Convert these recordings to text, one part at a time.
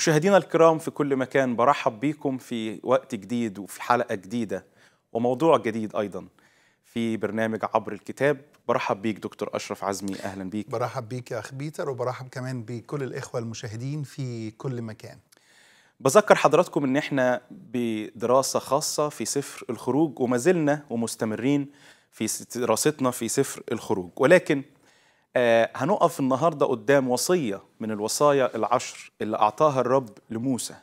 مشاهدينا الكرام في كل مكان برحب بيكم في وقت جديد وفي حلقة جديدة وموضوع جديد أيضا في برنامج عبر الكتاب برحب بيك دكتور أشرف عزمي أهلا بيك برحب بيك يا أخ بيتر وبرحب كمان بكل الإخوة المشاهدين في كل مكان بذكر حضراتكم ان احنا بدراسة خاصة في سفر الخروج وما زلنا ومستمرين في دراستنا في سفر الخروج ولكن آه، هنقف النهارده قدام وصيه من الوصايا العشر اللي اعطاها الرب لموسى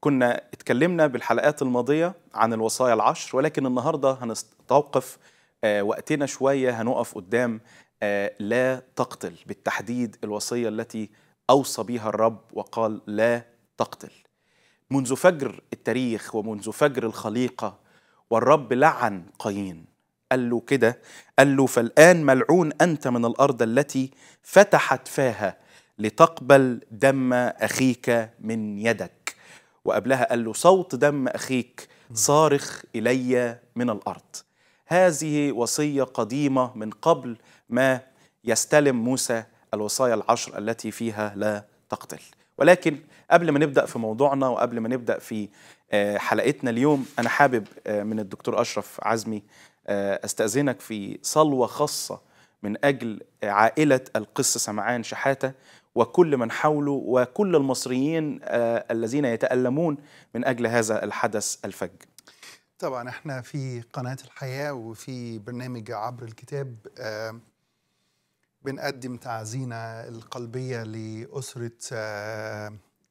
كنا اتكلمنا بالحلقات الماضيه عن الوصايا العشر ولكن النهارده هنتوقف آه، وقتنا شويه هنقف قدام آه، لا تقتل بالتحديد الوصيه التي اوصى بها الرب وقال لا تقتل منذ فجر التاريخ ومنذ فجر الخليقه والرب لعن قايين قال له كده قال له فالآن ملعون أنت من الأرض التي فتحت فاها لتقبل دم أخيك من يدك وقبلها قال له صوت دم أخيك صارخ إلي من الأرض هذه وصية قديمة من قبل ما يستلم موسى الوصايا العشر التي فيها لا تقتل ولكن قبل ما نبدأ في موضوعنا وقبل ما نبدأ في آه، حلقتنا اليوم أنا حابب آه، من الدكتور أشرف عزمي آه، استاذنك في صلوه خاصه من اجل عائله القس سمعان شحاته وكل من حوله وكل المصريين آه، الذين يتالمون من اجل هذا الحدث الفج. طبعا احنا في قناه الحياه وفي برنامج عبر الكتاب آه، بنقدم تعزينا القلبيه لاسره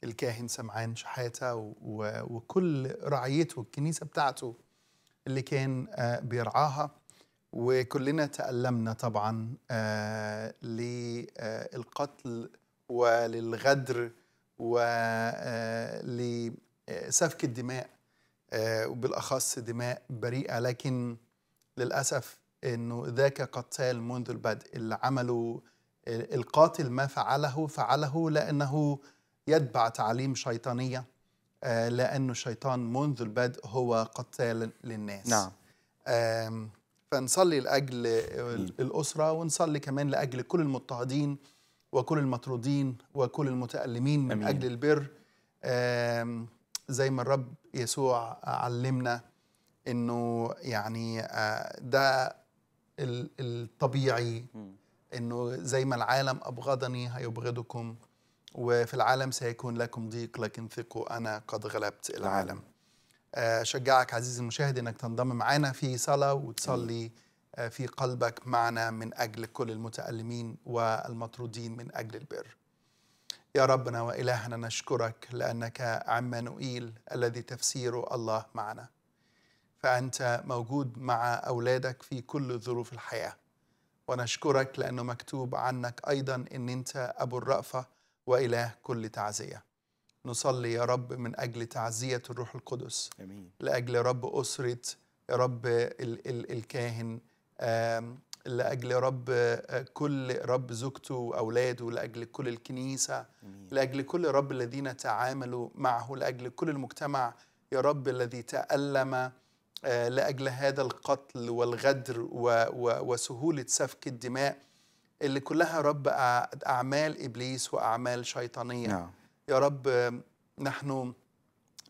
الكاهن سمعان شحاته وكل رعيته الكنيسه بتاعته اللي كان آه، بيرعاها وكلنا تألمنا طبعا آه، للقتل وللغدر ولسفك آه، الدماء وبالأخص دماء بريئة لكن للأسف أنه ذاك قتال منذ البدء اللي عمله القاتل ما فعله فعله لأنه يتبع تعاليم شيطانية آه، لأنه الشيطان منذ البدء هو قتال للناس نعم فنصلي لأجل الأسرة ونصلي كمان لأجل كل المضطهدين وكل المطرودين وكل المتألمين من أمين. أجل البر زي ما الرب يسوع علمنا انه يعني آه، ده الطبيعي انه زي ما العالم ابغضني هيبغضكم وفي العالم سيكون لكم ضيق لكن ثقوا أنا قد غلبت نعم. العالم آه، أشجعك عزيزي المشاهد أنك تنضم معنا في صلاة وتصلي آه، في قلبك معنا من أجل كل المتألمين والمطرودين من أجل البر يا ربنا وإلهنا نشكرك لأنك عمانوئيل الذي تفسيره الله معنا فأنت موجود مع أولادك في كل ظروف الحياة ونشكرك لأنه مكتوب عنك أيضا أن أنت أبو الرأفة وإله كل تعزية نصلي يا رب من أجل تعزية الروح القدس أمين. لأجل رب أسرة يا رب ال ال الكاهن لأجل رب آه، كل رب زوجته وأولاده لأجل كل الكنيسة أمين. لأجل كل رب الذين تعاملوا معه لأجل كل المجتمع يا رب الذي تألم آه، لأجل هذا القتل والغدر وسهولة سفك الدماء اللي كلها رب أعمال إبليس وأعمال شيطانية نعم. يا رب نحن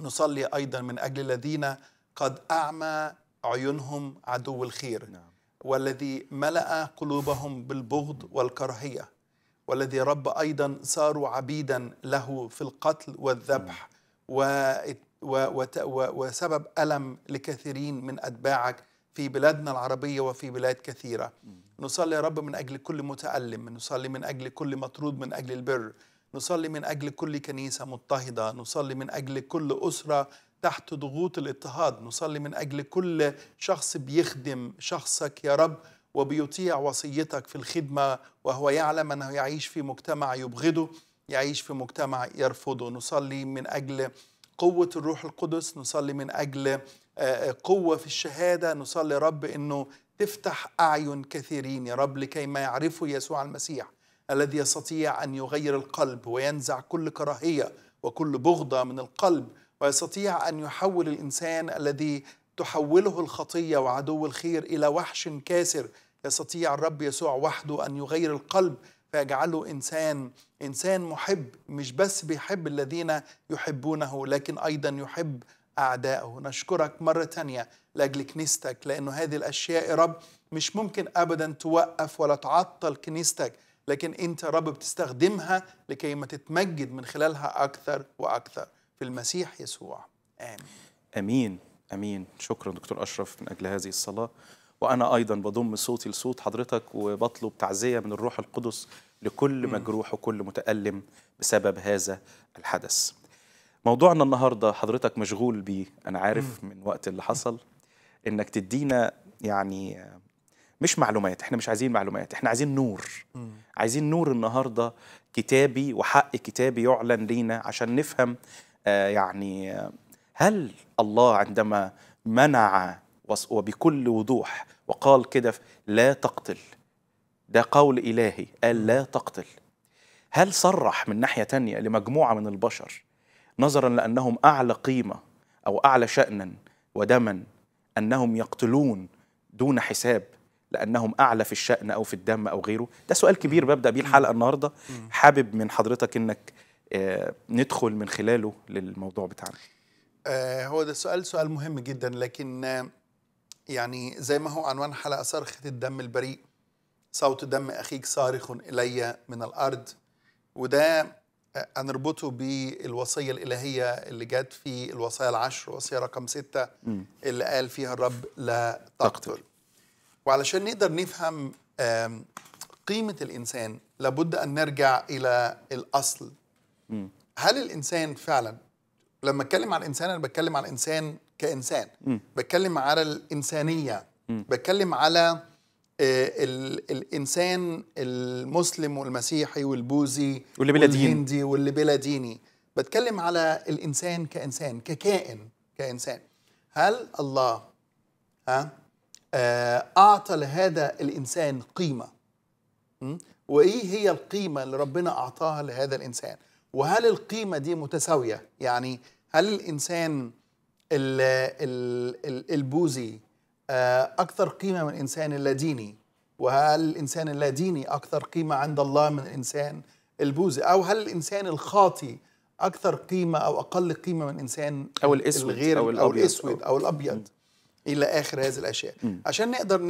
نصلي أيضا من أجل الذين قد أعمى عيونهم عدو الخير نعم. والذي ملأ قلوبهم بالبغض والكراهية والذي رب أيضا صاروا عبيدا له في القتل والذبح نعم. و... و... و... وسبب ألم لكثيرين من أتباعك في بلادنا العربية وفي بلاد كثيرة م. نصلي يا رب من أجل كل متألم نصلي من أجل كل مطرود من أجل البر نصلي من أجل كل كنيسة مضطهدة نصلي من أجل كل أسرة تحت ضغوط الاضطهاد نصلي من أجل كل شخص بيخدم شخصك يا رب وبيطيع وصيتك في الخدمة وهو يعلم أنه يعيش في مجتمع يبغضه يعيش في مجتمع يرفضه نصلي من أجل قوة الروح القدس نصلي من أجل آه، آه، قوة في الشهادة نصلي رب أنه تفتح أعين كثيرين يا رب لكي ما يعرفوا يسوع المسيح الذي يستطيع أن يغير القلب وينزع كل كراهية وكل بغضة من القلب ويستطيع أن يحول الإنسان الذي تحوله الخطية وعدو الخير إلى وحش كاسر يستطيع الرب يسوع وحده أن يغير القلب فيجعله إنسان إنسان محب مش بس بيحب الذين يحبونه لكن أيضا يحب أعدائه نشكرك مرة تانية لأجل كنيستك لأنه هذه الأشياء يا رب مش ممكن أبدا توقف ولا تعطل كنيستك لكن أنت يا رب بتستخدمها لكي ما تتمجد من خلالها أكثر وأكثر في المسيح يسوع آمين أمين أمين شكرا دكتور أشرف من أجل هذه الصلاة وأنا أيضا بضم صوتي لصوت حضرتك وبطلب تعزية من الروح القدس لكل مجروح وكل متألم بسبب هذا الحدث موضوعنا النهاردة حضرتك مشغول بيه أنا عارف من وقت اللي حصل إنك تدينا يعني مش معلومات احنا مش عايزين معلومات احنا عايزين نور م. عايزين نور النهاردة كتابي وحق كتابي يعلن لينا عشان نفهم آه يعني هل الله عندما منع وبكل وضوح وقال كده لا تقتل ده قول إلهي قال لا تقتل هل صرح من ناحية تانية لمجموعة من البشر نظرا لأنهم أعلى قيمة أو أعلى شأنا ودما أنهم يقتلون دون حساب لانهم اعلى في الشان او في الدم او غيره ده سؤال كبير ببدا بيه الحلقه النهارده حابب من حضرتك انك آه، ندخل من خلاله للموضوع بتاعنا آه، هو ده سؤال سؤال مهم جدا لكن آه، يعني زي ما هو عنوان حلقه صرخه الدم البريء صوت دم اخيك صارخ الي من الارض وده هنربطه بالوصية الإلهية اللي جت في الوصايا العشر وصية رقم ستة اللي قال فيها الرب لا تقتل وعلشان نقدر نفهم قيمة الإنسان لابد أن نرجع إلى الأصل م. هل الإنسان فعلا لما أتكلم عن الإنسان أنا بتكلم عن الإنسان كإنسان بتكلم على الإنسانية بتكلم على آه، الانسان المسلم والمسيحي والبوذي واللي بلا دين والهندي واللي بلا ديني بتكلم على الانسان كانسان ككائن كانسان هل الله ها آه، اعطى لهذا الانسان قيمه وايه هي القيمه اللي ربنا اعطاها لهذا الانسان وهل القيمه دي متساويه يعني هل الانسان البوذي آه، أكثر قيمة من الإنسان اللاديني وهل الإنسان اللاديني أكثر قيمة عند الله من الإنسان البوذي أو هل الإنسان الخاطي أكثر قيمة أو أقل قيمة من إنسان أو الأسود الغير أو الأبيض أو, الأسود أو الأبيض إلى آخر هذه الأشياء م. عشان نقدر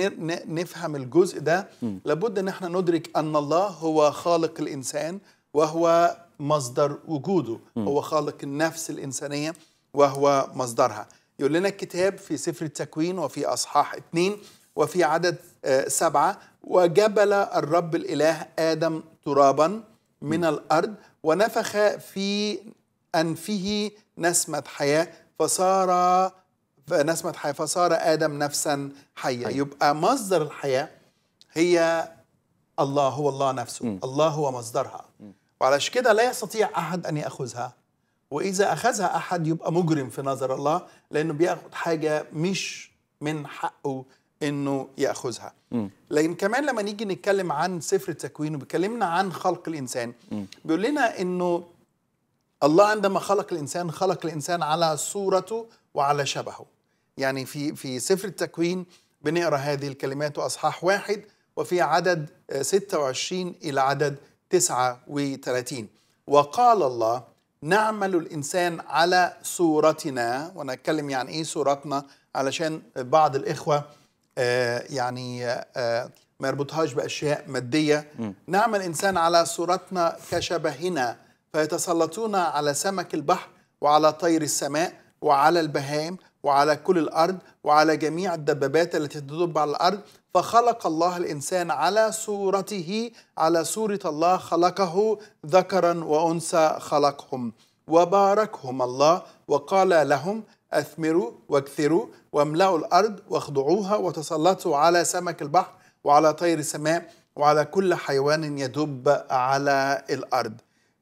نفهم الجزء ده م. لابد أن احنا ندرك أن الله هو خالق الإنسان وهو مصدر وجوده م. هو خالق النفس الإنسانية وهو مصدرها يقول لنا الكتاب في سفر التكوين وفي أصحاح 2 وفي عدد آه، سبعة وجبل الرب الإله آدم ترابا من الأرض ونفخ في أنفه نسمة حياة فصار نسمة حياة فصار آدم نفسا حية يبقى مصدر الحياة هي الله هو الله نفسه الله هو مصدرها وعلشان كده لا يستطيع أحد أن يأخذها واذا اخذها احد يبقى مجرم في نظر الله لانه بياخد حاجه مش من حقه انه ياخذها لكن كمان لما نيجي نتكلم عن سفر التكوين وبيكلمنا عن خلق الانسان م. بيقول لنا انه الله عندما خلق الانسان خلق الانسان على صورته وعلى شبهه يعني في في سفر التكوين بنقرا هذه الكلمات واصحاح واحد وفي عدد 26 الى عدد 39 وقال الله نعمل الإنسان على صورتنا اتكلم يعني إيه صورتنا علشان بعض الإخوة آه، يعني آه، ما يربطهاش بأشياء مادية نعمل الإنسان على صورتنا كشبهنا فيتسلطون على سمك البحر وعلى طير السماء وعلى البهائم وعلى كل الأرض وعلى جميع الدبابات التي تدب على الأرض فخلق الله الإنسان على صورته على صورة الله خلقه ذكرا وأنثى خلقهم وباركهم الله وقال لهم أثمروا واكثروا واملأوا الأرض واخضعوها وتسلطوا على سمك البحر وعلى طير السماء وعلى كل حيوان يدب على الأرض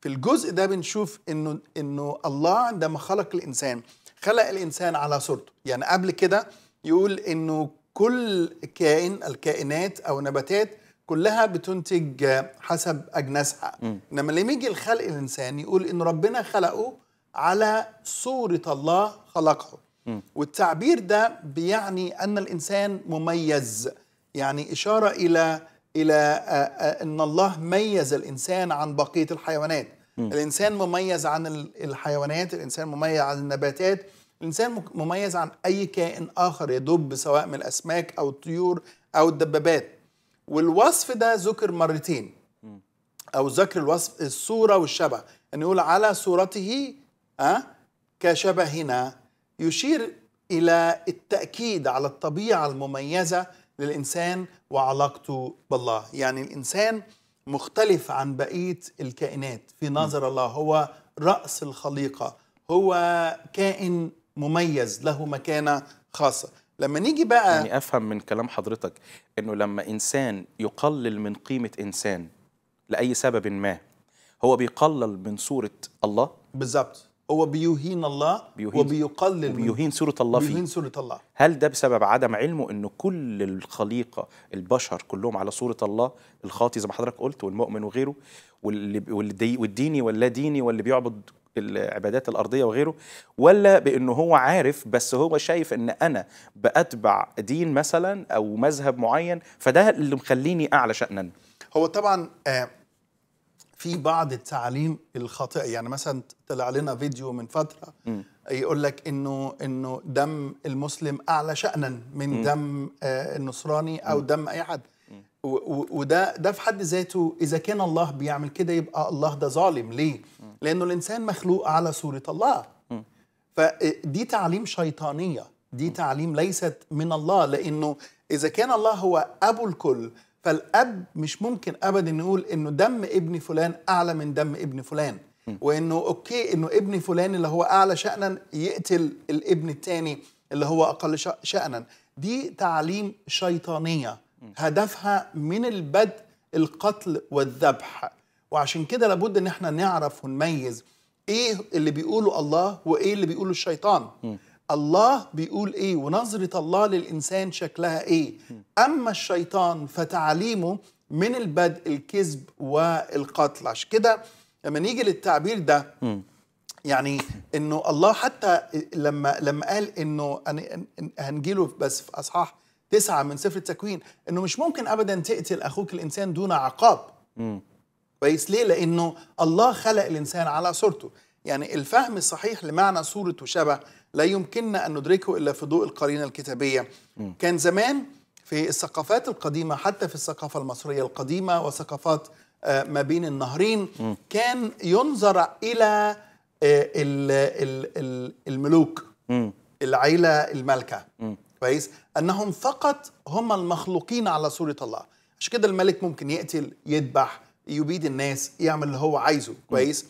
في الجزء ده بنشوف إنه, إنه الله عندما خلق الإنسان خلق الانسان على صورته يعني قبل كده يقول انه كل كائن الكائنات او نباتات كلها بتنتج حسب اجناسها انما لما يجي الخلق الانسان يقول ان ربنا خلقه على صوره الله خلقه م. والتعبير ده بيعني ان الانسان مميز يعني اشاره الى الى ان الله ميز الانسان عن بقيه الحيوانات م. الانسان مميز عن الحيوانات الانسان مميز عن النباتات الإنسان مميز عن أي كائن آخر يدب سواء من الأسماك أو الطيور أو الدبابات والوصف ده ذكر مرتين أو ذكر الوصف الصورة والشبه أن يعني يقول على صورته أه كشبهنا يشير إلى التأكيد على الطبيعة المميزة للإنسان وعلاقته بالله يعني الإنسان مختلف عن بقية الكائنات في نظر الله هو رأس الخليقة هو كائن مميز له مكانه خاصه لما نيجي بقى يعني افهم من كلام حضرتك انه لما انسان يقلل من قيمه انسان لاي سبب ما هو بيقلل من صوره الله بالظبط هو بيهين الله بيهين وبيقلل بيهين صورة الله فيه بيهين صورة الله هل ده بسبب عدم علمه أن كل الخليقة البشر كلهم على صورة الله الخاطي زي ما حضرتك قلت والمؤمن وغيره واللي والديني واللا ديني واللي بيعبد العبادات الارضيه وغيره ولا بانه هو عارف بس هو شايف ان انا باتبع دين مثلا او مذهب معين فده اللي مخليني اعلى شانا هو طبعا آه، في بعض التعاليم الخاطئه يعني مثلا طلع لنا فيديو من فتره يقول لك انه انه دم المسلم اعلى شانا من دم آه، النصراني او دم اي حد وده ده في حد ذاته اذا كان الله بيعمل كده يبقى الله ده ظالم ليه؟ لانه الانسان مخلوق على صوره الله. فدي تعليم شيطانيه، دي تعليم ليست من الله لانه اذا كان الله هو ابو الكل فالاب مش ممكن ابدا نقول انه دم ابن فلان اعلى من دم ابن فلان. وانه اوكي انه ابن فلان اللي هو اعلى شانا يقتل الابن الثاني اللي هو اقل شانا دي تعليم شيطانيه هدفها من البدء القتل والذبح وعشان كده لابد ان احنا نعرف ونميز ايه اللي بيقوله الله وايه اللي بيقوله الشيطان م. الله بيقول ايه ونظره الله للانسان شكلها ايه اما الشيطان فتعليمه من البدء الكذب والقتل عشان كده لما نيجي للتعبير ده م. يعني انه الله حتى لما لما قال انه هنجيله بس في اصحاح تسعة من سفر التكوين انه مش ممكن ابدا تقتل اخوك الانسان دون عقاب كويس ليه لانه الله خلق الانسان على صورته يعني الفهم الصحيح لمعنى صورة وشبه لا يمكننا أن ندركه إلا في ضوء القرينة الكتابية م. كان زمان في الثقافات القديمة حتى في الثقافة المصرية القديمة وثقافات آه، ما بين النهرين م. كان ينظر إلى آه، الملوك العيلة المالكة كويس انهم فقط هم المخلوقين على صوره الله عشان كده الملك ممكن يقتل يذبح يبيد الناس يعمل اللي هو عايزه كويس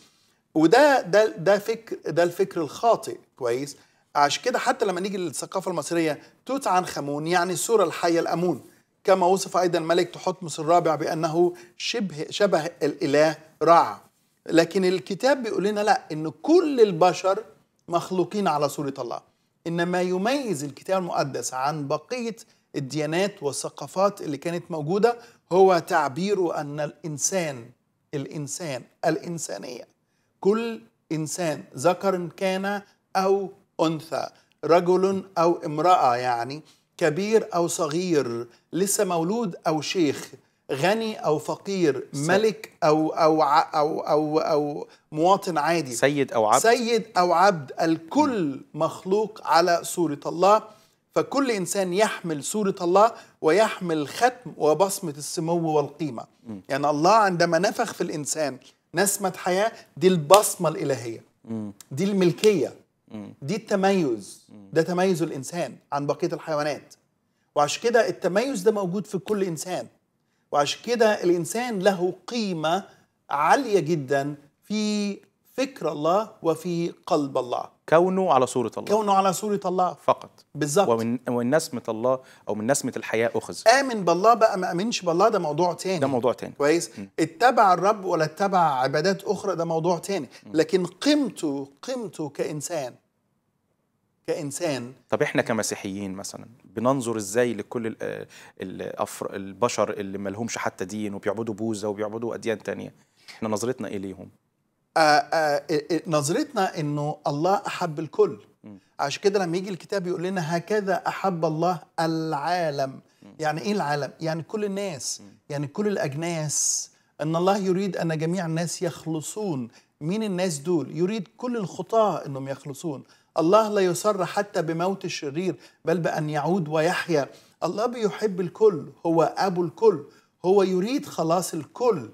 وده ده ده فكر ده الفكر الخاطئ كويس عشان كده حتى لما نيجي للثقافه المصريه توت عنخ امون يعني الصوره الحيه الامون كما وصف ايضا الملك تحتمس الرابع بانه شبه شبه الاله رع لكن الكتاب بيقول لنا لا ان كل البشر مخلوقين على صوره الله ان ما يميز الكتاب المقدس عن بقيه الديانات والثقافات اللي كانت موجوده هو تعبيره ان الانسان الانسان الانسانيه كل انسان ذكر كان او انثى رجل او امراه يعني كبير او صغير لسه مولود او شيخ غني او فقير سيد. ملك أو, أو, او او او مواطن عادي سيد او عبد سيد او عبد الكل مخلوق على صوره الله فكل انسان يحمل صوره الله ويحمل ختم وبصمه السمو والقيمه م. يعني الله عندما نفخ في الانسان نسمه حياه دي البصمه الالهيه م. دي الملكيه م. دي التميز ده تميز الانسان عن بقيه الحيوانات وعشان كده التميز ده موجود في كل انسان وعشان كده الإنسان له قيمة عالية جدا في فكر الله وفي قلب الله كونه على صورة الله كونه على صورة الله فقط بالظبط ومن, ومن نسمة الله أو من نسمة الحياة أخذ آمن بالله بقى ما آمنش بالله ده موضوع تاني ده موضوع تاني كويس اتبع الرب ولا اتبع عبادات أخرى ده موضوع تاني م. لكن قيمته قيمته كإنسان كانسان طب احنا كمسيحيين مثلا بننظر ازاي لكل الـ البشر اللي ما لهمش حتى دين وبيعبدوا بوذا وبيعبدوا اديان تانية احنا نظرتنا ايه ليهم آه، آه، نظرتنا انه الله احب الكل عشان كده لما يجي الكتاب يقول لنا هكذا احب الله العالم يعني ايه العالم يعني كل الناس يعني كل الاجناس ان الله يريد ان جميع الناس يخلصون مين الناس دول يريد كل الخطاة انهم يخلصون الله لا يسر حتى بموت الشرير بل بأن يعود ويحيا الله بيحب الكل هو أبو الكل هو يريد خلاص الكل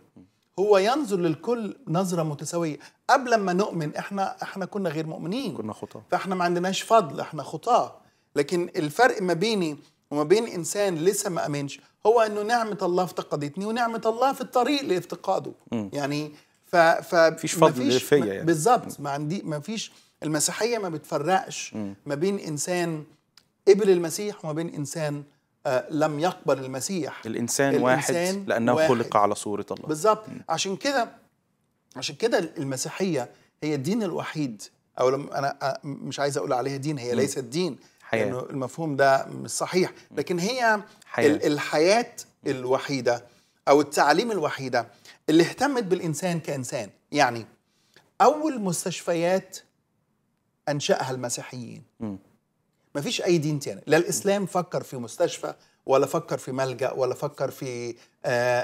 هو ينظر للكل نظرة متساوية قبل ما نؤمن احنا احنا كنا غير مؤمنين كنا خطاة فاحنا ما عندناش فضل احنا خطاة لكن الفرق ما بيني وما بين انسان لسه ما امنش هو انه نعمة الله افتقدتني ونعمة الله في الطريق لافتقاده م. يعني ف ف مفيش فضل فيا يعني بالظبط ما عندي ما فيش المسيحيه ما بتفرقش ما بين انسان قبل المسيح وما بين انسان آه لم يقبل المسيح الانسان, الإنسان واحد لانه واحد. خلق على صوره الله بالظبط عشان كده عشان كده المسيحيه هي الدين الوحيد او لم انا آه، مش عايز اقول عليها دين هي ليست دين حياه لانه المفهوم ده مش صحيح لكن هي حياة. الحياه الوحيده او التعليم الوحيده اللي اهتمت بالانسان كانسان يعني اول مستشفيات انشاها المسيحيين ما فيش اي دين تاني لا الاسلام فكر في مستشفى ولا فكر في ملجا ولا فكر في آآ آه،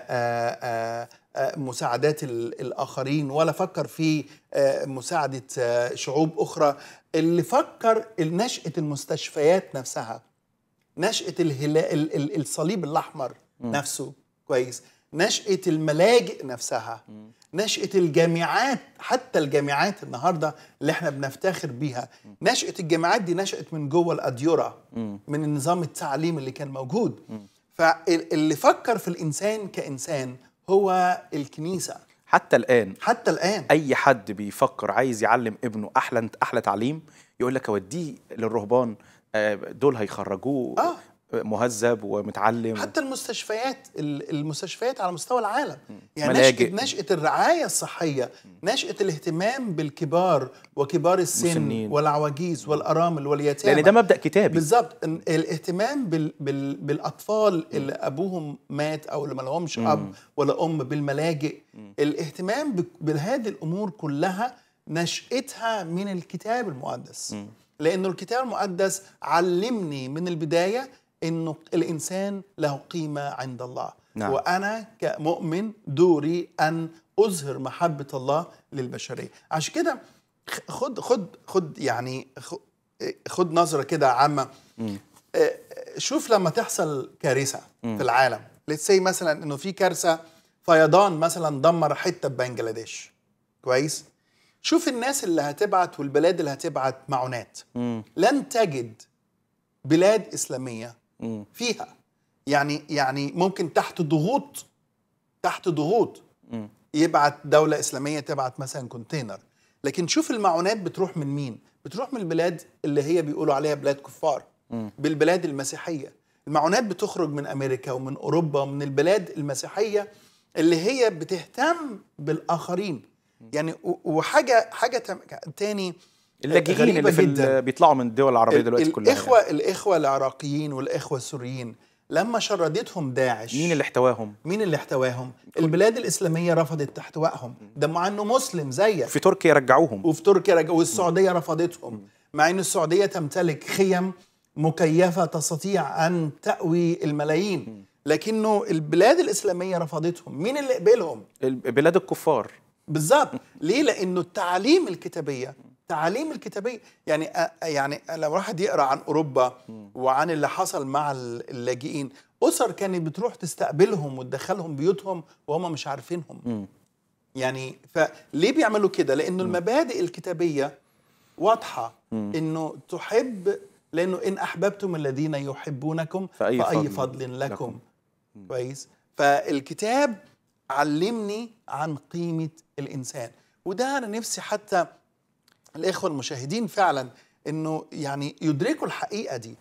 آآ آه، آآ آه، مساعدات الاخرين ولا فكر في مساعده شعوب اخرى اللي فكر نشاه المستشفيات نفسها نشاه الهلال الصليب الاحمر نفسه كويس نشأة الملاجئ نفسها نشأة الجامعات حتى الجامعات النهاردة اللي احنا بنفتخر بيها نشأة الجامعات دي نشأت من جوه الأديرة من النظام التعليم اللي كان موجود فاللي فكر في الإنسان كإنسان هو الكنيسة حتى الآن حتى الآن أي حد بيفكر عايز يعلم ابنه أحلى أحلى تعليم يقول لك أوديه للرهبان آه، دول هيخرجوه آه. مهذب ومتعلم حتى المستشفيات المستشفيات على مستوى العالم يعني ملاجئ. نشأة الرعاية الصحية نشأة الاهتمام بالكبار وكبار السن مسنين. والعواجيز والأرامل واليتامى لأن ده مبدأ كتابي بالظبط الاهتمام بال... بال... بالأطفال اللي أبوهم مات أو اللي ما لهمش أب ولا أم بالملاجئ الاهتمام ب... بهذه الأمور كلها نشأتها من الكتاب المقدس لأنه الكتاب المقدس علمني من البداية انه الانسان له قيمه عند الله نعم. وانا كمؤمن دوري ان اظهر محبه الله للبشريه عشان كده خد خد خد يعني خد نظره كده عامه آه، شوف لما تحصل كارثه في العالم ليتس مثلا انه في كارثه فيضان مثلا دمر حته بنجلاديش كويس شوف الناس اللي هتبعت والبلاد اللي هتبعت معونات لن تجد بلاد اسلاميه فيها يعني يعني ممكن تحت ضغوط تحت ضغوط يبعت دولة إسلامية تبعت مثلا كونتينر لكن شوف المعونات بتروح من مين بتروح من البلاد اللي هي بيقولوا عليها بلاد كفار بالبلاد المسيحية المعونات بتخرج من أمريكا ومن أوروبا ومن البلاد المسيحية اللي هي بتهتم بالآخرين يعني وحاجة حاجة تاني آه، اللاجئين اللي في بيطلعوا من الدول العربيه دلوقتي كلها الاخوه يعني. الاخوه العراقيين والاخوه السوريين لما شردتهم داعش مين اللي احتواهم؟ مين اللي احتواهم؟ البلاد الاسلاميه رفضت احتوائهم، ده مع انه مسلم زيك في تركيا رجعوهم وفي تركيا رجعوا والسعوديه رفضتهم مع ان السعوديه تمتلك خيم مكيفه تستطيع ان تأوي الملايين لكنه البلاد الاسلاميه رفضتهم، مين اللي قبلهم؟ بلاد الكفار بالظبط، ليه؟ لانه التعاليم الكتابيه تعاليم الكتابيه يعني يعني لو واحد يقرا عن اوروبا وعن اللي حصل مع اللاجئين اسر كانت بتروح تستقبلهم وتدخلهم بيوتهم وهم مش عارفينهم يعني فليه بيعملوا كده لانه المبادئ الكتابيه واضحه انه تحب لانه ان احببتم الذين يحبونكم فاي, فأي فضل, فضل لكم, لكم. كويس فالكتاب علمني عن قيمه الانسان وده انا نفسي حتى الاخوه المشاهدين فعلا انه يعني يدركوا الحقيقه دي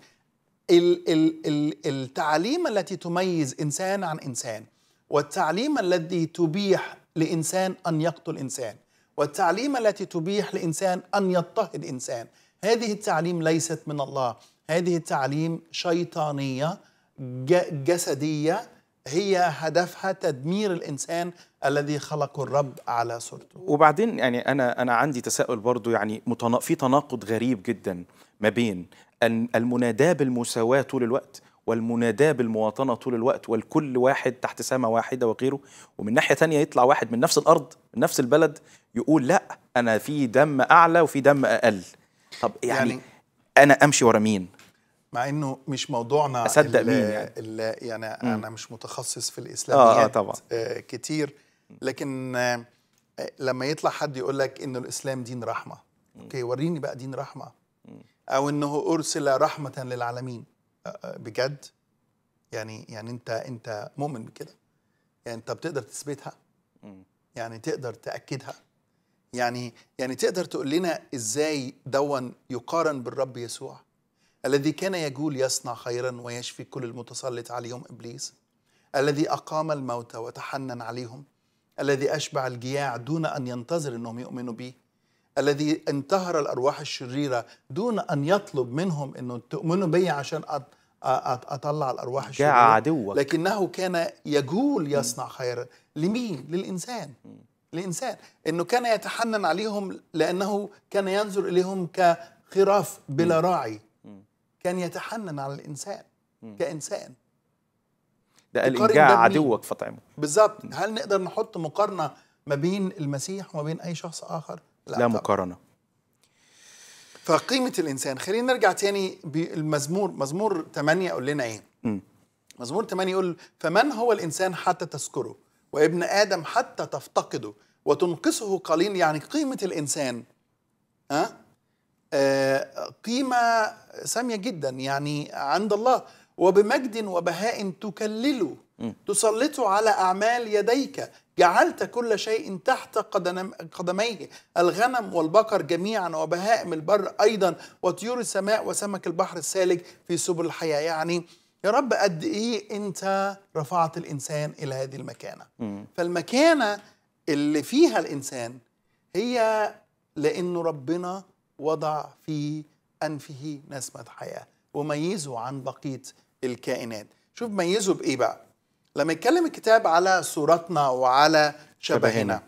ال ال ال التعليم التي تميز انسان عن انسان والتعليم الذي تبيح لانسان ان يقتل انسان والتعليم التي تبيح لانسان ان يضطهد انسان هذه التعليم ليست من الله هذه التعليم شيطانيه جسديه هي هدفها تدمير الانسان الذي خلق الرب على صورته وبعدين يعني انا انا عندي تساؤل برضو يعني في تناقض غريب جدا ما بين المناداه بالمساواه طول الوقت والمناداه بالمواطنه طول الوقت والكل واحد تحت سماء واحده وغيره ومن ناحيه تانية يطلع واحد من نفس الارض من نفس البلد يقول لا انا في دم اعلى وفي دم اقل طب يعني, يعني انا امشي ورا مين مع انه مش موضوعنا اصدق مين يعني, يعني انا مش متخصص في الاسلاميات آه آه طبعا. آه كتير لكن آه، لما يطلع حد يقول لك ان الاسلام دين رحمه اوكي وريني بقى دين رحمه او انه ارسل رحمه للعالمين آه، آه، بجد يعني يعني انت انت مؤمن بكده يعني انت بتقدر تثبتها يعني تقدر تاكدها يعني يعني تقدر تقول لنا ازاي دون يقارن بالرب يسوع الذي كان يجول يصنع خيرا ويشفي كل المتسلط عليهم ابليس الذي اقام الموتى وتحنن عليهم الذي أشبع الجياع دون أن ينتظر أنهم يؤمنوا به الذي انتهر الأرواح الشريرة دون أن يطلب منهم أنه تؤمنوا بي عشان أطلع الأرواح الشريرة عدوك. لكنه كان يجول يصنع خيرا لمين؟ للإنسان للإنسان أنه كان يتحنن عليهم لأنه كان ينظر إليهم كخراف بلا راعي كان يتحنن على الإنسان كإنسان ده قال إن جاء عدوك فطعمه بالظبط هل نقدر نحط مقارنة ما بين المسيح وما بين أي شخص آخر؟ لا, لا مقارنة فقيمة الإنسان خلينا نرجع تاني بالمزمور مزمور 8 يقول لنا إيه؟ م. مزمور 8 يقول فمن هو الإنسان حتى تذكره وابن آدم حتى تفتقده وتنقصه قليل يعني قيمة الإنسان ها؟ آه قيمة سامية جدا يعني عند الله وبمجد وبهاء تكلله تسلط على أعمال يديك جعلت كل شيء تحت قدميه الغنم والبقر جميعا وبهائم البر أيضا وطيور السماء وسمك البحر السالج في سبل الحياة يعني يا رب قد إيه أنت رفعت الإنسان إلى هذه المكانة فالمكانة اللي فيها الإنسان هي لأنه ربنا وضع في أنفه نسمة حياة وميزه عن بقية الكائنات شوف ميزه بايه بقى لما يتكلم الكتاب على صورتنا وعلى شبهنا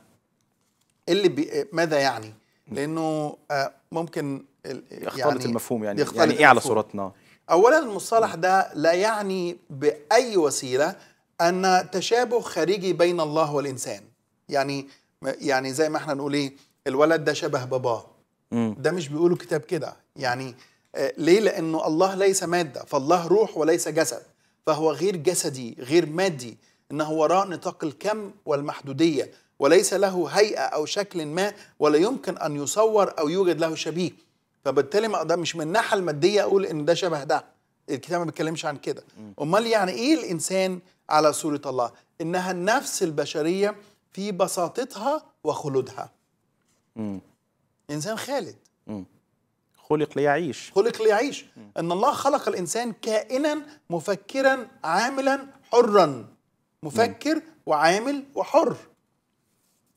اللي بي... ماذا يعني لانه آه، ممكن يختلط يعني المفهوم يعني يختلط يعني ايه على صورتنا اولا المصطلح ده لا يعني باي وسيله ان تشابه خارجي بين الله والانسان يعني يعني زي ما احنا نقول ايه الولد ده شبه باباه ده مش بيقوله كتاب كده يعني آه، ليه؟ لأنه الله ليس مادة فالله روح وليس جسد فهو غير جسدي غير مادي إنه وراء نطاق الكم والمحدودية وليس له هيئة أو شكل ما ولا يمكن أن يصور أو يوجد له شبيه فبالتالي ما ده مش من الناحية المادية أقول إن ده شبه ده الكتاب ما بيتكلمش عن كده أمال يعني إيه الإنسان على صورة الله إنها النفس البشرية في بساطتها وخلودها إنسان خالد م. خلق ليعيش خلق ليعيش ان الله خلق الانسان كائنا مفكرا عاملا حرا مفكر وعامل وحر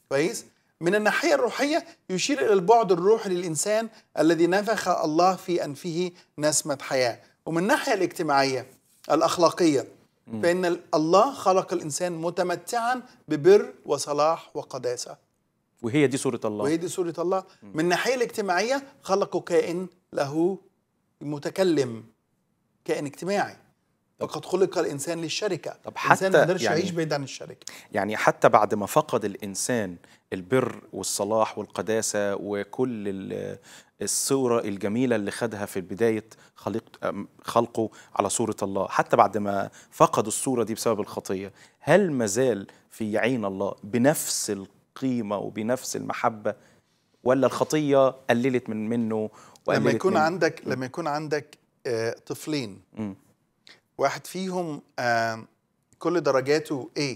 كويس من الناحية الروحية يشير إلى البعد الروحي للإنسان الذي نفخ الله في أنفه نسمة حياة ومن الناحية الاجتماعية الأخلاقية فإن الله خلق الإنسان متمتعا ببر وصلاح وقداسة وهي دي صورة الله وهي دي صورة الله من الناحية الاجتماعية خلقوا كائن له متكلم كائن اجتماعي فقد خلق الانسان للشركه طب حتى الانسان ما يعني يعيش بعيد عن الشركه يعني حتى بعد ما فقد الانسان البر والصلاح والقداسه وكل الصوره الجميله اللي خدها في بدايه خلق خلقه على صوره الله حتى بعد ما فقد الصوره دي بسبب الخطيه هل ما زال في عين الله بنفس القيمه وبنفس المحبه ولا الخطيه قللت من منه وقللت لما يكون من عندك لما يكون عندك آه طفلين م. واحد فيهم آه كل درجاته A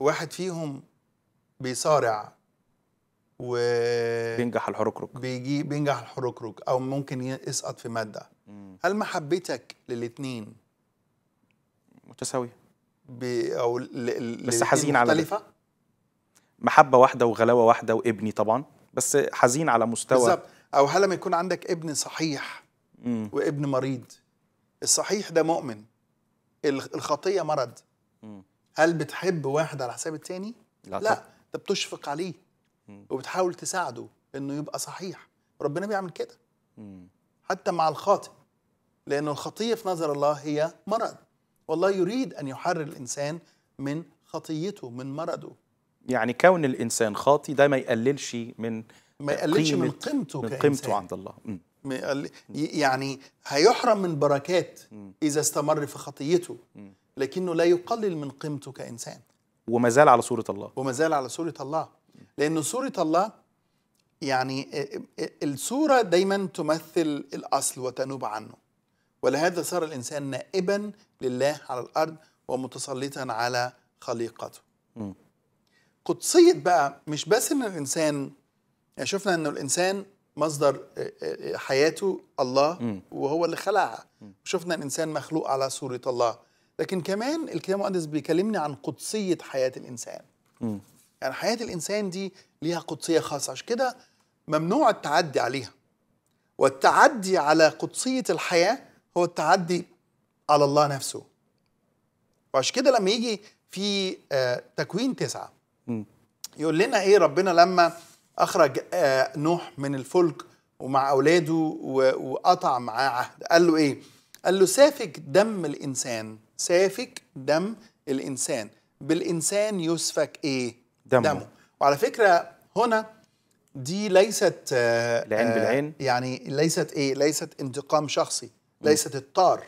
واحد فيهم بيصارع و بينجح الحركرك بيجي بينجح الحركرك او ممكن يسقط في ماده هل محبتك للاثنين متساويه او ل... ل... بس حزين على مختلفه محبه واحده وغلاوه واحده وابني طبعا بس حزين على مستوى بالظبط او هل لما يكون عندك ابن صحيح مم. وابن مريض الصحيح ده مؤمن الخطيه مرض مم. هل بتحب واحد على حساب التاني لا, لا. انت بتشفق عليه مم. وبتحاول تساعده انه يبقى صحيح ربنا بيعمل كده مم. حتى مع الخاطئ لان الخطيه في نظر الله هي مرض والله يريد ان يحرر الانسان من خطيته من مرضه يعني كون الانسان خاطي ده ما يقللش من ما يقللش من قيمته من قيمته عند الله م. يعني هيحرم من بركات اذا استمر في خطيته لكنه لا يقلل من قيمته كانسان وما زال على صوره الله وما زال على صوره الله لان صوره الله يعني الصوره دايما تمثل الاصل وتنوب عنه ولهذا صار الانسان نائبا لله على الارض ومتسلطا على خليقته قدسية بقى مش بس ان الانسان يعني شفنا ان الانسان مصدر آه، آه، حياته الله وهو اللي خلقها شفنا الانسان مخلوق على صورة الله لكن كمان الكتاب المقدس بيكلمني عن قدسية حياة الانسان يعني حياة الانسان دي ليها قدسية خاصة عشان كده ممنوع التعدي عليها والتعدي على قدسية الحياة هو التعدي على الله نفسه وعشان كده لما يجي في آه، تكوين تسعة يقول لنا ايه ربنا لما اخرج آه، نوح من الفلك ومع اولاده وقطع معاه عهد قال له ايه قال له سافك دم الانسان سافك دم الانسان بالانسان يسفك ايه دمه, دمه. وعلى فكره هنا دي ليست آه، العين آه، بالعين يعني ليست ايه ليست انتقام شخصي ليست الطار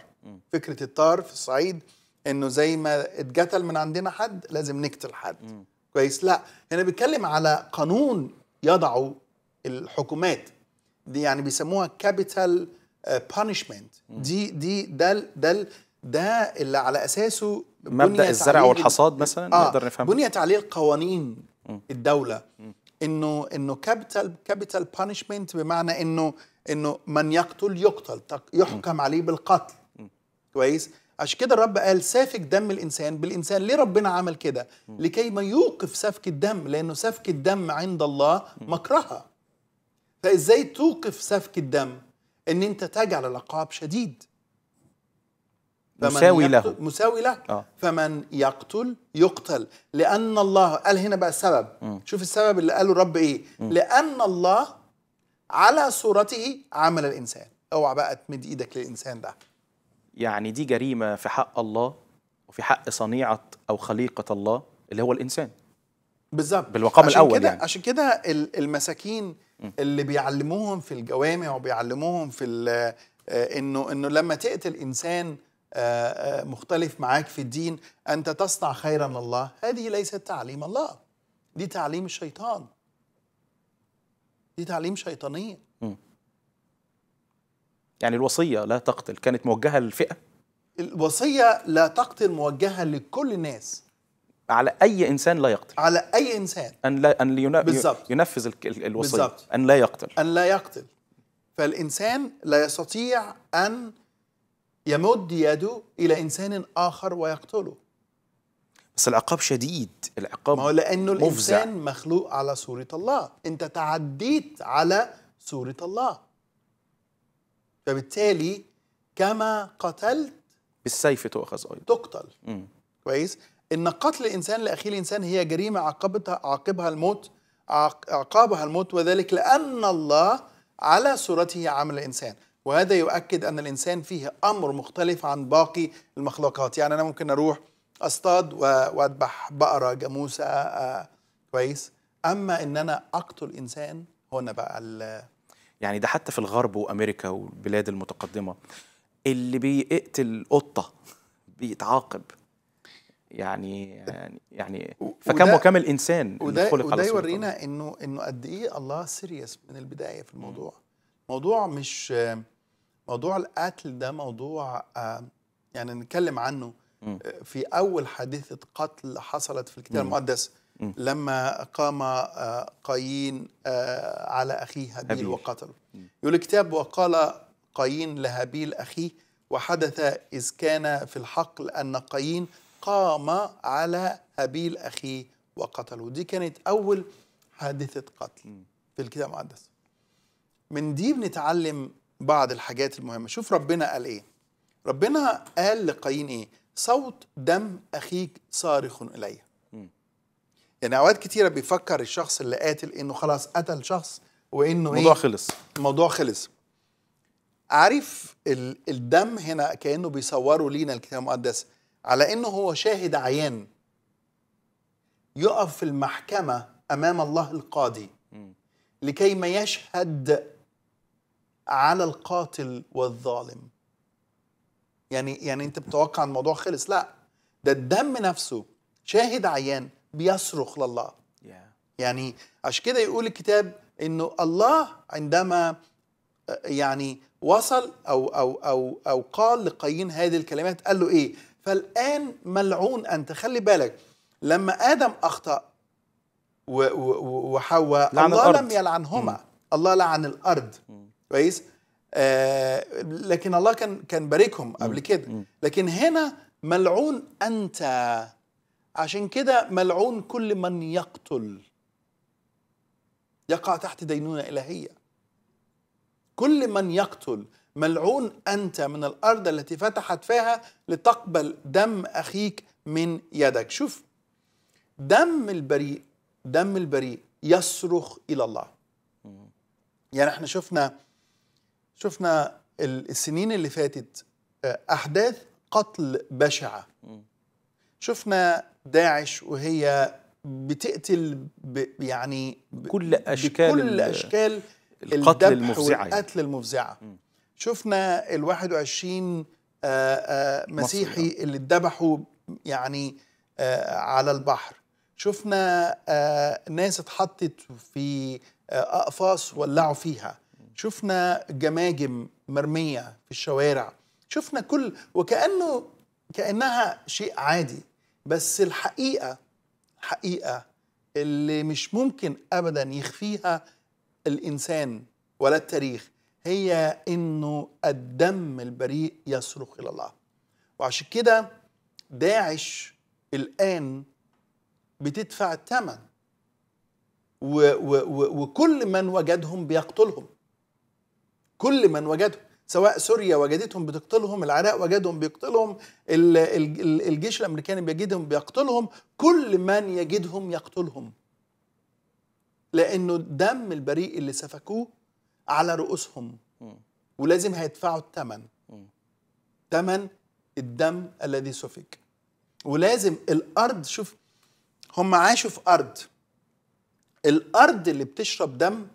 فكره الطار في الصعيد انه زي ما اتقتل من عندنا حد لازم نقتل حد كويس لا هنا بيتكلم على قانون يضعه الحكومات دي يعني بيسموها كابيتال آه، بانشمنت دي دي ده ده ده اللي على اساسه مبدا الزرع والحصاد مثلا آه نقدر نفهم بنيت عليه القوانين الدوله انه انه كابيتال كابيتال بانشمنت بمعنى انه انه من يقتل يقتل يحكم عليه بالقتل كويس عشان كده الرب قال سافك دم الانسان بالانسان ليه ربنا عمل كده لكي ما يوقف سفك الدم لانه سفك الدم عند الله مكرهه فازاي توقف سفك الدم ان انت تجعل العقاب شديد مساوي له مساوي له آه. فمن يقتل يقتل لان الله قال هنا بقى السبب م. شوف السبب اللي قاله الرب ايه م. لان الله على صورته عمل الانسان اوعى بقى تمد ايدك للانسان ده يعني دي جريمة في حق الله وفي حق صنيعة أو خليقة الله اللي هو الإنسان بالظبط بالمقام عشان الأول كده يعني. عشان كده المساكين اللي بيعلموهم في الجوامع وبيعلموهم في آه، انه انه لما تقتل انسان آه، آه، مختلف معاك في الدين انت تصنع خيرا لله هذه ليست تعليم الله دي تعليم الشيطان دي تعليم شيطانيه يعني الوصية لا تقتل كانت موجهة للفئة الوصية لا تقتل موجهة لكل الناس على أي إنسان لا يقتل على أي إنسان أن لا أن بالزبط. ينفذ الوصية بالزبط. أن لا يقتل أن لا يقتل فالإنسان لا يستطيع أن يمد يده إلى إنسان آخر ويقتله بس العقاب شديد العقاب ما هو لأنه مفزع. الإنسان مخلوق على صورة الله أنت تعديت على صورة الله فبالتالي كما قتلت بالسيف تؤخذ ايضا تقتل مم. كويس ان قتل الانسان لاخيه الانسان هي جريمه عاقبتها عاقبها الموت عقابها الموت وذلك لان الله على صورته عمل الانسان وهذا يؤكد ان الانسان فيه امر مختلف عن باقي المخلوقات يعني انا ممكن اروح اصطاد واذبح بقره جاموسه آه، آه، كويس اما ان انا اقتل انسان هنا بقى يعني ده حتى في الغرب وامريكا والبلاد المتقدمه اللي بيقتل قطه بيتعاقب يعني يعني, يعني فكم وكم الانسان وده خلق وده يورينا انه انه قد ايه الله سيريس من البدايه في الموضوع موضوع مش موضوع القتل ده موضوع آه، يعني نتكلم عنه آه، في اول حادثه قتل حصلت في الكتاب المقدس لما قام آه، قايين آه، على أخيه هابيل وقتله يقول الكتاب وقال قايين لهابيل أخيه وحدث إذ كان في الحقل أن قايين قام على هابيل أخيه وقتله دي كانت أول حادثة قتل في الكتاب المقدس من دي بنتعلم بعض الحاجات المهمة شوف ربنا قال إيه ربنا قال لقايين إيه صوت دم أخيك صارخ إليه يعني اوقات كتيره بيفكر الشخص اللي قاتل انه خلاص قتل شخص وانه إيه؟ الموضوع إيه؟ خلص الموضوع خلص عارف الدم هنا كانه بيصوره لينا الكتاب المقدس على انه هو شاهد عيان يقف في المحكمه امام الله القاضي لكي ما يشهد على القاتل والظالم يعني يعني انت بتوقع الموضوع خلص لا ده الدم نفسه شاهد عيان بيصرخ لله يعني عشان كده يقول الكتاب انه الله عندما يعني وصل او او او او قال لقايين هذه الكلمات قال له ايه فالان ملعون انت خلي بالك لما ادم اخطا وحواء الله الأرض. لم يلعنهما الله لعن الارض كويس آه لكن الله كان كان باركهم قبل كده لكن هنا ملعون انت عشان كده ملعون كل من يقتل يقع تحت دينونة إلهية كل من يقتل ملعون أنت من الأرض التي فتحت فيها لتقبل دم أخيك من يدك شوف دم البريء دم البريء يصرخ إلى الله يعني احنا شفنا شفنا السنين اللي فاتت آه، أحداث قتل بشعة شفنا داعش وهي بتقتل ب يعني ب كل اشكال كل اشكال القتل المفزعه يعني. القتل المفزعه شفنا ال 21 آه، آه، مسيحي مصر. آه. اللي اتذبحوا يعني على البحر شفنا ناس اتحطت في اقفاص ولعوا فيها شفنا جماجم مرميه في الشوارع شفنا كل وكانه كانها شيء عادي بس الحقيقه حقيقه اللي مش ممكن ابدا يخفيها الانسان ولا التاريخ هي انه الدم البريء يصرخ الى الله وعشان كده داعش الان بتدفع الثمن وكل من وجدهم بيقتلهم كل من وجدهم سواء سوريا وجدتهم بتقتلهم العراق وجدهم بيقتلهم الجيش الامريكاني بيجدهم بيقتلهم كل من يجدهم يقتلهم لانه الدم البريء اللي سفكوه على رؤوسهم ولازم هيدفعوا الثمن ثمن الدم الذي سفك ولازم الارض شوف هم عاشوا في ارض الارض اللي بتشرب دم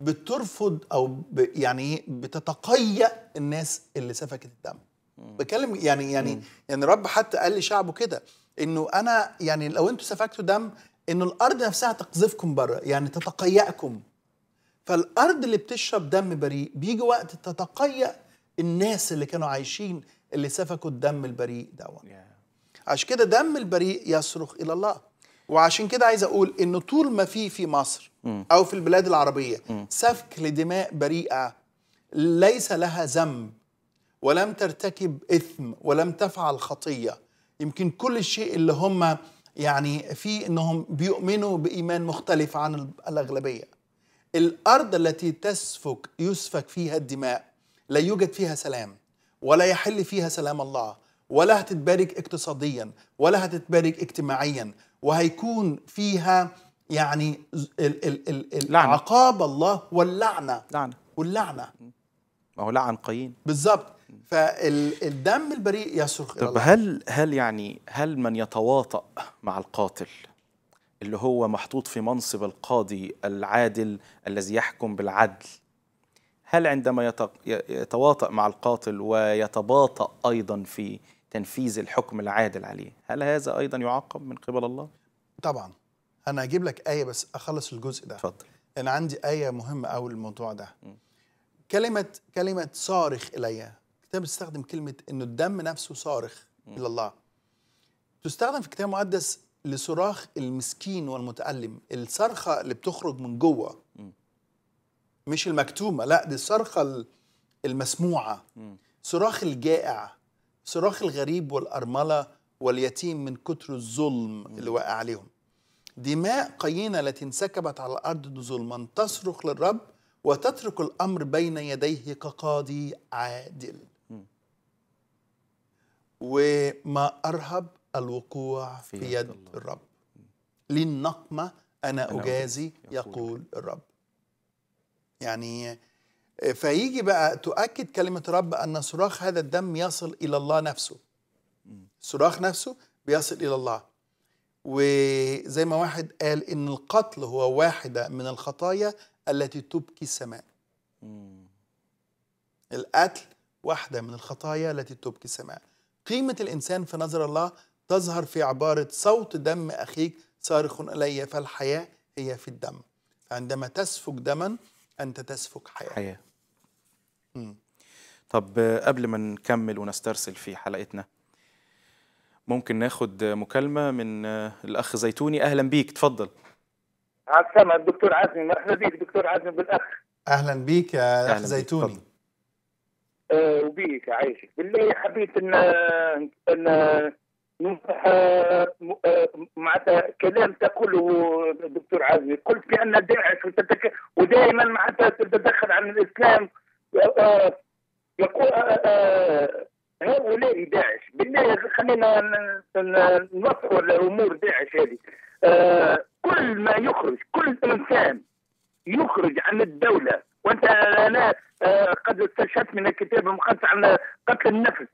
بترفض او ب يعني بتتقيأ الناس اللي سفكت الدم بكلم يعني يعني مم. يعني الرب حتى قال لشعبه كده انه انا يعني لو انتوا سفكتوا دم انه الارض نفسها تقذفكم بره يعني تتقيأكم فالارض اللي بتشرب دم بريء بيجي وقت تتقيأ الناس اللي كانوا عايشين اللي سفكوا الدم البريء دوت yeah. عشان كده دم البريء يصرخ الى الله وعشان كده عايز اقول ان طول ما في في مصر او في البلاد العربيه سفك لدماء بريئه ليس لها ذنب ولم ترتكب اثم ولم تفعل خطيه يمكن كل الشيء اللي هم يعني في انهم بيؤمنوا بايمان مختلف عن الاغلبيه الارض التي تسفك يسفك فيها الدماء لا يوجد فيها سلام ولا يحل فيها سلام الله ولا هتتبارك اقتصاديا ولا هتتبارك اجتماعيا وهيكون فيها يعني ال ال ال لعنة. عقاب الله واللعنه لعنه واللعنه ما هو لعن قايين بالظبط فالدم البريء يصرخ طب هل هل يعني هل من يتواطأ مع القاتل اللي هو محطوط في منصب القاضي العادل الذي يحكم بالعدل هل عندما يتواطأ مع القاتل ويتباطأ أيضا في تنفيذ الحكم العادل عليه هل هذا أيضا يعاقب من قبل الله؟ طبعا أنا هجيب لك آية بس أخلص الجزء ده اتفضل أنا عندي آية مهمة قوي الموضوع ده م. كلمة كلمة صارخ إلي الكتاب بيستخدم كلمة إنه الدم نفسه صارخ م. إلى الله تستخدم في الكتاب المقدس لصراخ المسكين والمتألم الصرخة اللي بتخرج من جوه م. مش المكتومة لا دي الصرخة المسموعة صراخ الجائع صراخ الغريب والأرملة واليتيم من كتر الظلم اللي واقع عليهم دماء قينة التي انسكبت على الأرض ظلما تصرخ للرب وتترك الأمر بين يديه كقاضي عادل وما أرهب الوقوع في, يد الرب للنقمة أنا, أجازي يقول الرب يعني فيجي بقى تؤكد كلمة رب أن صراخ هذا الدم يصل إلى الله نفسه صراخ نفسه بيصل إلى الله وزي ما واحد قال إن القتل هو واحدة من الخطايا التي تبكي السماء القتل واحدة من الخطايا التي تبكي السماء قيمة الإنسان في نظر الله تظهر في عبارة صوت دم أخيك صارخ إلي فالحياة هي في الدم عندما تسفك دما أنت تسفك حياة, حياة. طب قبل ما نكمل ونسترسل في حلقتنا ممكن ناخد مكالمة من الأخ زيتوني أهلا بيك تفضل على السلامة الدكتور عزمي مرحبا بيك دكتور عزمي بالأخ أهلا بيك يا أخ زيتوني أه وبيك عايشك بالله حبيت أن أن ننصح أه، معناتها كلام تقوله الدكتور عزمي قلت بأن داعش وتتك... ودائما معناتها تتدخل عن الإسلام يقول هؤلاء آه، آه، آه، داعش بالله خلينا نوصلوا لامور داعش هذه كل ما يخرج كل انسان يخرج عن الدوله وانت انا قد استشهدت من الكتاب المقدس عن قتل النفس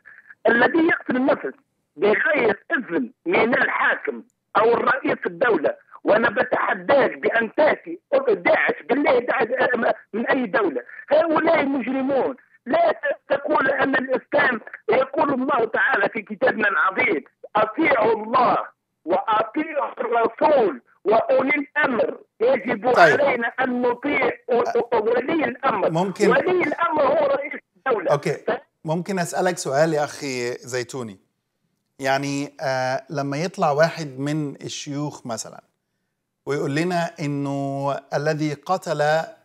الذي يقتل النفس بغير اذن من الحاكم او الرئيس الدوله وانا بتحداك بان تاتي داعش بالله داعش آه، من اي دوله هؤلاء مجرمون لا تقول ان الاسلام يقول الله تعالى في كتابنا العظيم اطيعوا الله واطيعوا الرسول واولي الامر يجب طيب. علينا ان نطيع ولي الامر ممكن ولي الامر هو رئيس الدوله اوكي ممكن اسالك سؤال يا اخي زيتوني يعني آه لما يطلع واحد من الشيوخ مثلا ويقول لنا انه الذي قتل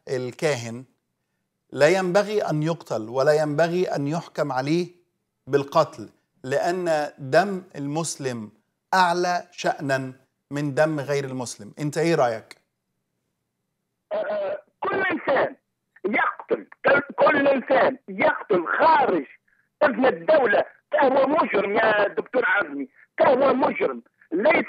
الكاهن لا ينبغي ان يقتل ولا ينبغي ان يحكم عليه بالقتل لان دم المسلم اعلى شانا من دم غير المسلم انت ايه رايك كل انسان يقتل كل انسان يقتل خارج اذن الدوله فهو مجرم يا دكتور عزمي فهو مجرم ليس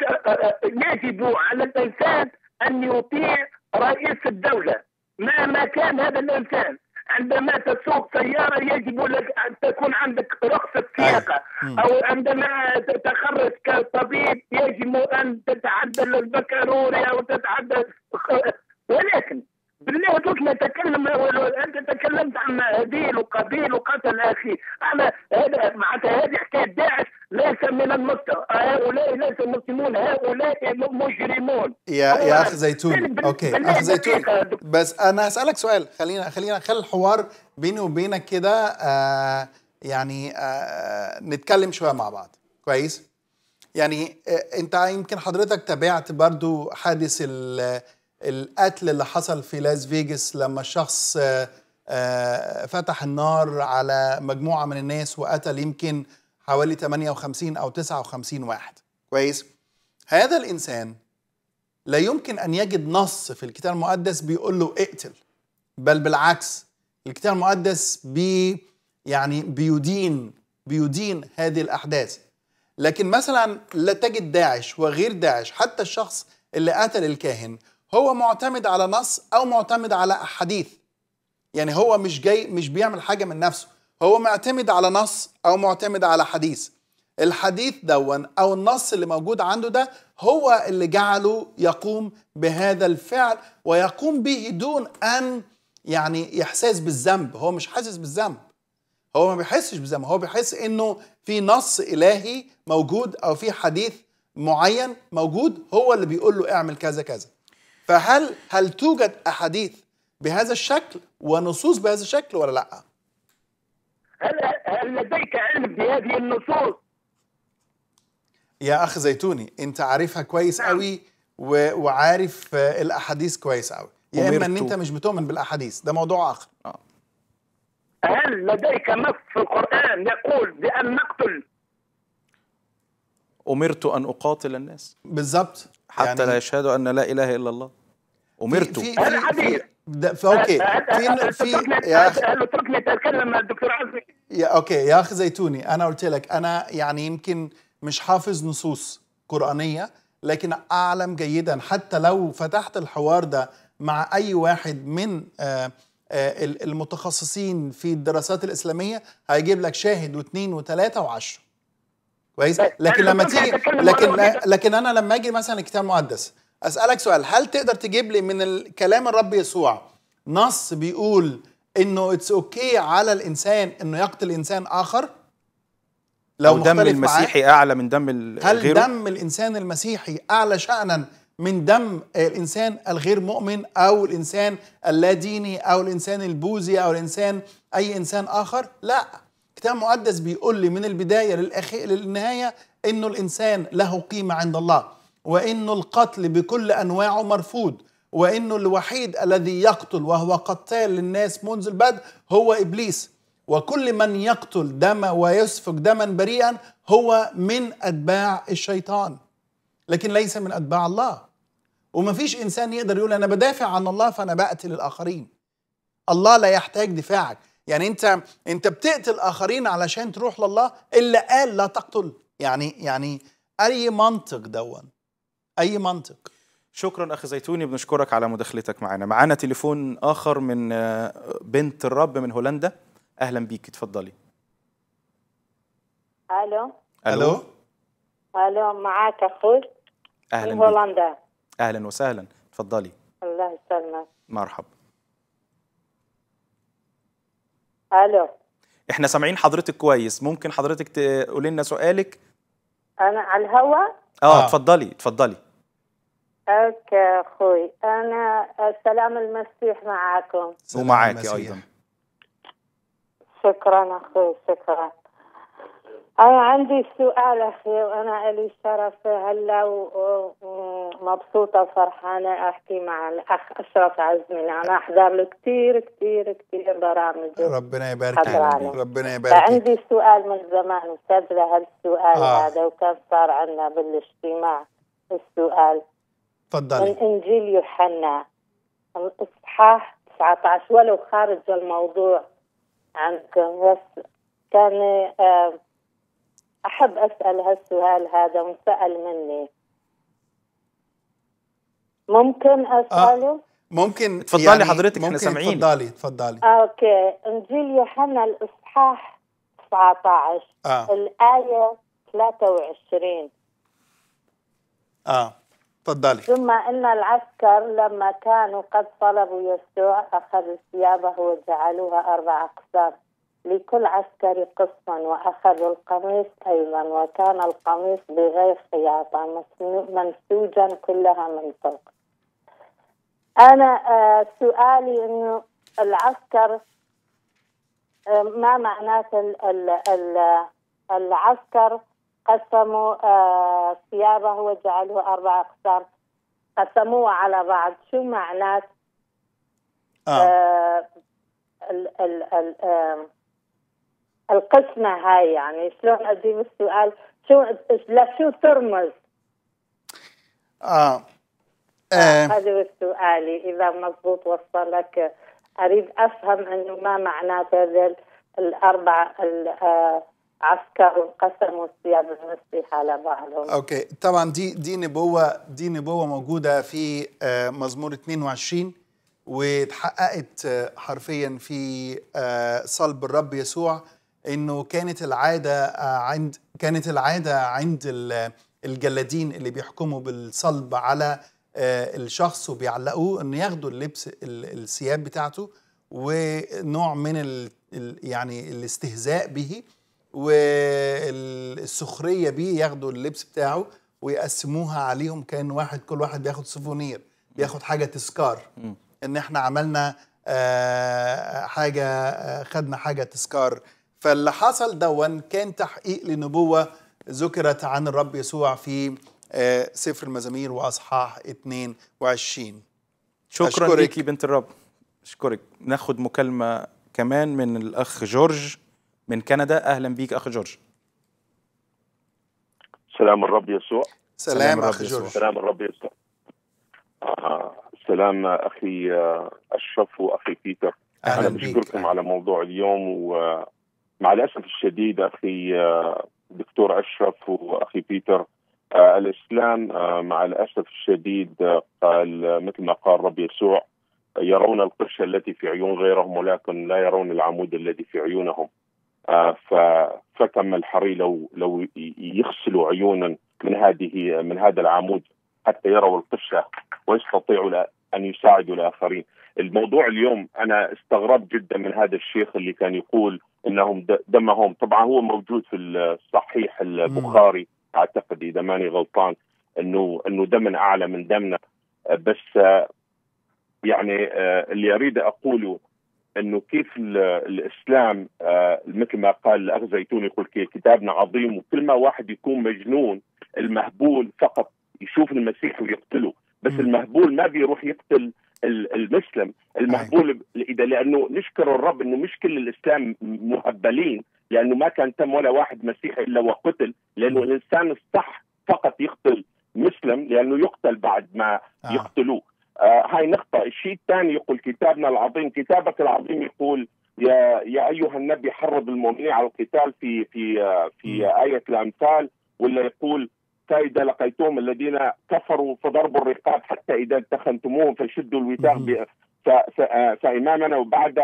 يجب على الانسان ان يطيع رئيس الدوله مهما كان هذا الانسان عندما تسوق سياره يجب لك ان تكون عندك رخصه سياقه او عندما تتخرج كطبيب يجب ان تتعدل البكالوريا وتتعدل ولكن بالله قلت له تكلم انت تكلمت عن هديل وقبيل وقتل اخي انا هذا معناتها هذه حكايه داعش ليس من المسلم هؤلاء ليس مسلمون هؤلاء مجرمون يا يا اخ زيتون اوكي اخ زيتون بس انا هسالك سؤال خلينا خلينا خلي الحوار بيني وبينك كده آه يعني آه نتكلم شويه مع بعض كويس يعني آه انت يمكن حضرتك تابعت برضو حادث ال القتل اللي حصل في لاس فيجاس لما الشخص آه، آه، فتح النار على مجموعه من الناس وقتل يمكن حوالي 58 او 59 واحد كويس هذا الانسان لا يمكن ان يجد نص في الكتاب المقدس بيقول له اقتل بل بالعكس الكتاب المقدس بي يعني بيدين بيدين هذه الاحداث لكن مثلا لا تجد داعش وغير داعش حتى الشخص اللي قتل الكاهن هو معتمد على نص او معتمد على احاديث يعني هو مش جاي مش بيعمل حاجه من نفسه هو معتمد على نص او معتمد على حديث الحديث دون او النص اللي موجود عنده ده هو اللي جعله يقوم بهذا الفعل ويقوم به دون ان يعني يحساس بالذنب هو مش حاسس بالذنب هو ما بيحسش بالذنب هو بيحس انه في نص الهي موجود او في حديث معين موجود هو اللي بيقول له اعمل كذا كذا فهل هل توجد احاديث بهذا الشكل ونصوص بهذا الشكل ولا لا؟ هل هل لديك علم بهذه النصوص؟ يا اخ زيتوني انت عارفها كويس قوي نعم. و... وعارف آه، الاحاديث كويس قوي يا اما ان انت مش بتؤمن بالاحاديث ده موضوع اخر آه. هل لديك نص في القران يقول بان نقتل امرت ان اقاتل الناس بالظبط حتى يعني لا يشهدوا ان لا اله الا الله امرته في هذا حديث في اوكي في في يا اخي اتركني اتكلم الدكتور عزي يا اوكي يا اخي زيتوني انا قلت لك انا يعني يمكن مش حافظ نصوص قرانيه لكن اعلم جيدا حتى لو فتحت الحوار ده مع اي واحد من آه، آه، المتخصصين في الدراسات الاسلاميه هيجيب لك شاهد واثنين وثلاثه وعشره كويس لكن لما تيجي لكن لكن انا لما اجي مثلا الكتاب المقدس اسالك سؤال هل تقدر تجيب لي من كلام الرب يسوع نص بيقول انه اتس اوكي على الانسان انه يقتل انسان اخر لو دم المسيحي معاه. اعلى من دم غيره هل دم الانسان المسيحي اعلى شانا من دم الانسان الغير مؤمن او الانسان اللاديني او الانسان البوذي او الانسان اي انسان اخر لا الكتاب المقدس بيقول لي من البدايه للأخي... للنهايه انه الانسان له قيمه عند الله وانه القتل بكل انواعه مرفوض وانه الوحيد الذي يقتل وهو قتال للناس منذ البدء هو ابليس وكل من يقتل دم ويسفك دما بريئا هو من اتباع الشيطان لكن ليس من اتباع الله وما فيش انسان يقدر يقول انا بدافع عن الله فانا بقتل الاخرين الله لا يحتاج دفاعك يعني انت انت بتقتل اخرين علشان تروح لله الا قال لا تقتل يعني يعني اي منطق دون اي منطق شكرا اخي زيتوني بنشكرك على مداخلتك معنا معنا تليفون اخر من آه، بنت الرب من هولندا اهلا بيك اتفضلي الو الو الو معاك اخوي اهلا من هولندا اهلا وسهلا اتفضلي الله يسلمك مرحبا الو احنا سامعين حضرتك كويس ممكن حضرتك تقولي لنا سؤالك انا على الهواء اه, آه، تفضلي تفضلي اوكي اخوي انا السلام المسيح معاكم ومعاك ايضا شكرا اخوي شكرا أنا عندي سؤال أخي وأنا لي شرف هلا ومبسوطة وفرحانة أحكي مع الأخ أشرف عزمي أنا أحضر له كثير كثير كثير برامج ربنا يبارك فيك ربنا يبارك عندي سؤال من زمان وسبب هالسؤال آه. هذا وكان صار عندنا بالاجتماع السؤال تفضلي من إنجيل يوحنا الإصحاح 19 ولو خارج الموضوع عنكم بس كان آه أحب أسأل هالسؤال هذا وانسأل مني ممكن أسأله؟ آه. ممكن تفضلي يعني حضرتك ممكن احنا سامعين تفضلي تفضلي آه، اوكي انجيل يوحنا الاصحاح 19 آه. الايه 23 اه تفضلي ثم ان العسكر لما كانوا قد طلبوا يسوع اخذوا ثيابه وجعلوها اربع اقسام لكل عسكري قسما وأخذوا القميص أيضا وكان القميص بغير خياطة منسوجا كلها من فوق أنا آه، سؤالي أنه العسكر آه، ما معناه العسكر قسموا آه، ثيابه وجعله أربع أقسام قسموه على بعض شو معناه آه. آه ال ال ال القسمة هاي يعني شلون أجيب السؤال شو لشو ترمز؟ آه. آه. آه. هذا سؤالي إذا مضبوط وصلك أريد أفهم أنه ما معناته هذا الأربع العسكر آه، انقسموا الثياب المسيح على بعضهم اوكي طبعا دي دي نبوه دي نبوه موجوده في آه، مزمور 22 واتحققت حرفيا في صلب الرب يسوع انه كانت العاده آه، عند كانت العاده عند الجلادين اللي بيحكموا بالصلب على آه، الشخص وبيعلقوه انه ياخدوا اللبس الثياب بتاعته ونوع من ال يعني الاستهزاء به والسخريه بيه ياخدوا اللبس بتاعه ويقسموها عليهم كان واحد كل واحد بياخد سوفونير بياخد حاجه تذكار ان احنا عملنا آه، حاجه خدنا حاجه تذكار فاللي حصل دون كان تحقيق لنبوة ذكرت عن الرب يسوع في آه، سفر المزامير وأصحاح 22 شكرا ليكي بنت الرب أشكرك ناخد مكالمة كمان من الأخ جورج من كندا أهلا بيك أخ جورج سلام الرب يسوع سلام, أخ جورج سلام الرب يسوع آه. سلام أخي آه، أشرف وأخي بيتر أهلا أنا بشكركم على موضوع اليوم و آه، مع الاسف الشديد اخي آه، دكتور اشرف واخي بيتر آه، الاسلام آه، مع الاسف الشديد قال مثل ما قال رب يسوع يرون القرش التي في عيون غيرهم ولكن لا يرون العمود الذي في عيونهم فكم الحري لو لو يغسلوا عيونا من هذه من هذا العمود حتى يروا القشه ويستطيعوا ان يساعدوا الاخرين. الموضوع اليوم انا استغربت جدا من هذا الشيخ اللي كان يقول انهم دمهم طبعا هو موجود في الصحيح البخاري اعتقد اذا ماني غلطان انه انه دمنا اعلى من دمنا بس يعني اللي اريد اقوله انه كيف الاسلام مثل ما قال الاخ زيتون يقول كتابنا عظيم وكل ما واحد يكون مجنون المهبول فقط يشوف المسيح ويقتله بس المهبول ما بيروح يقتل المسلم المهبول اذا أيوة. لانه نشكر الرب انه مش كل الاسلام مهبلين لانه ما كان تم ولا واحد مسيحي الا وقتل لانه الانسان الصح فقط يقتل مسلم لانه يقتل بعد ما آه. يقتلوه آه هاي نقطة الشيء الثاني يقول كتابنا العظيم كتابك العظيم يقول يا يا ايها النبي حرض المؤمنين على القتال في في آه، في آية الامثال ولا يقول حتى لقيتهم الذين كفروا فضربوا الرقاب حتى إذا اتخنتموهم فشدوا الوثاق آه، فإمامنا وبعد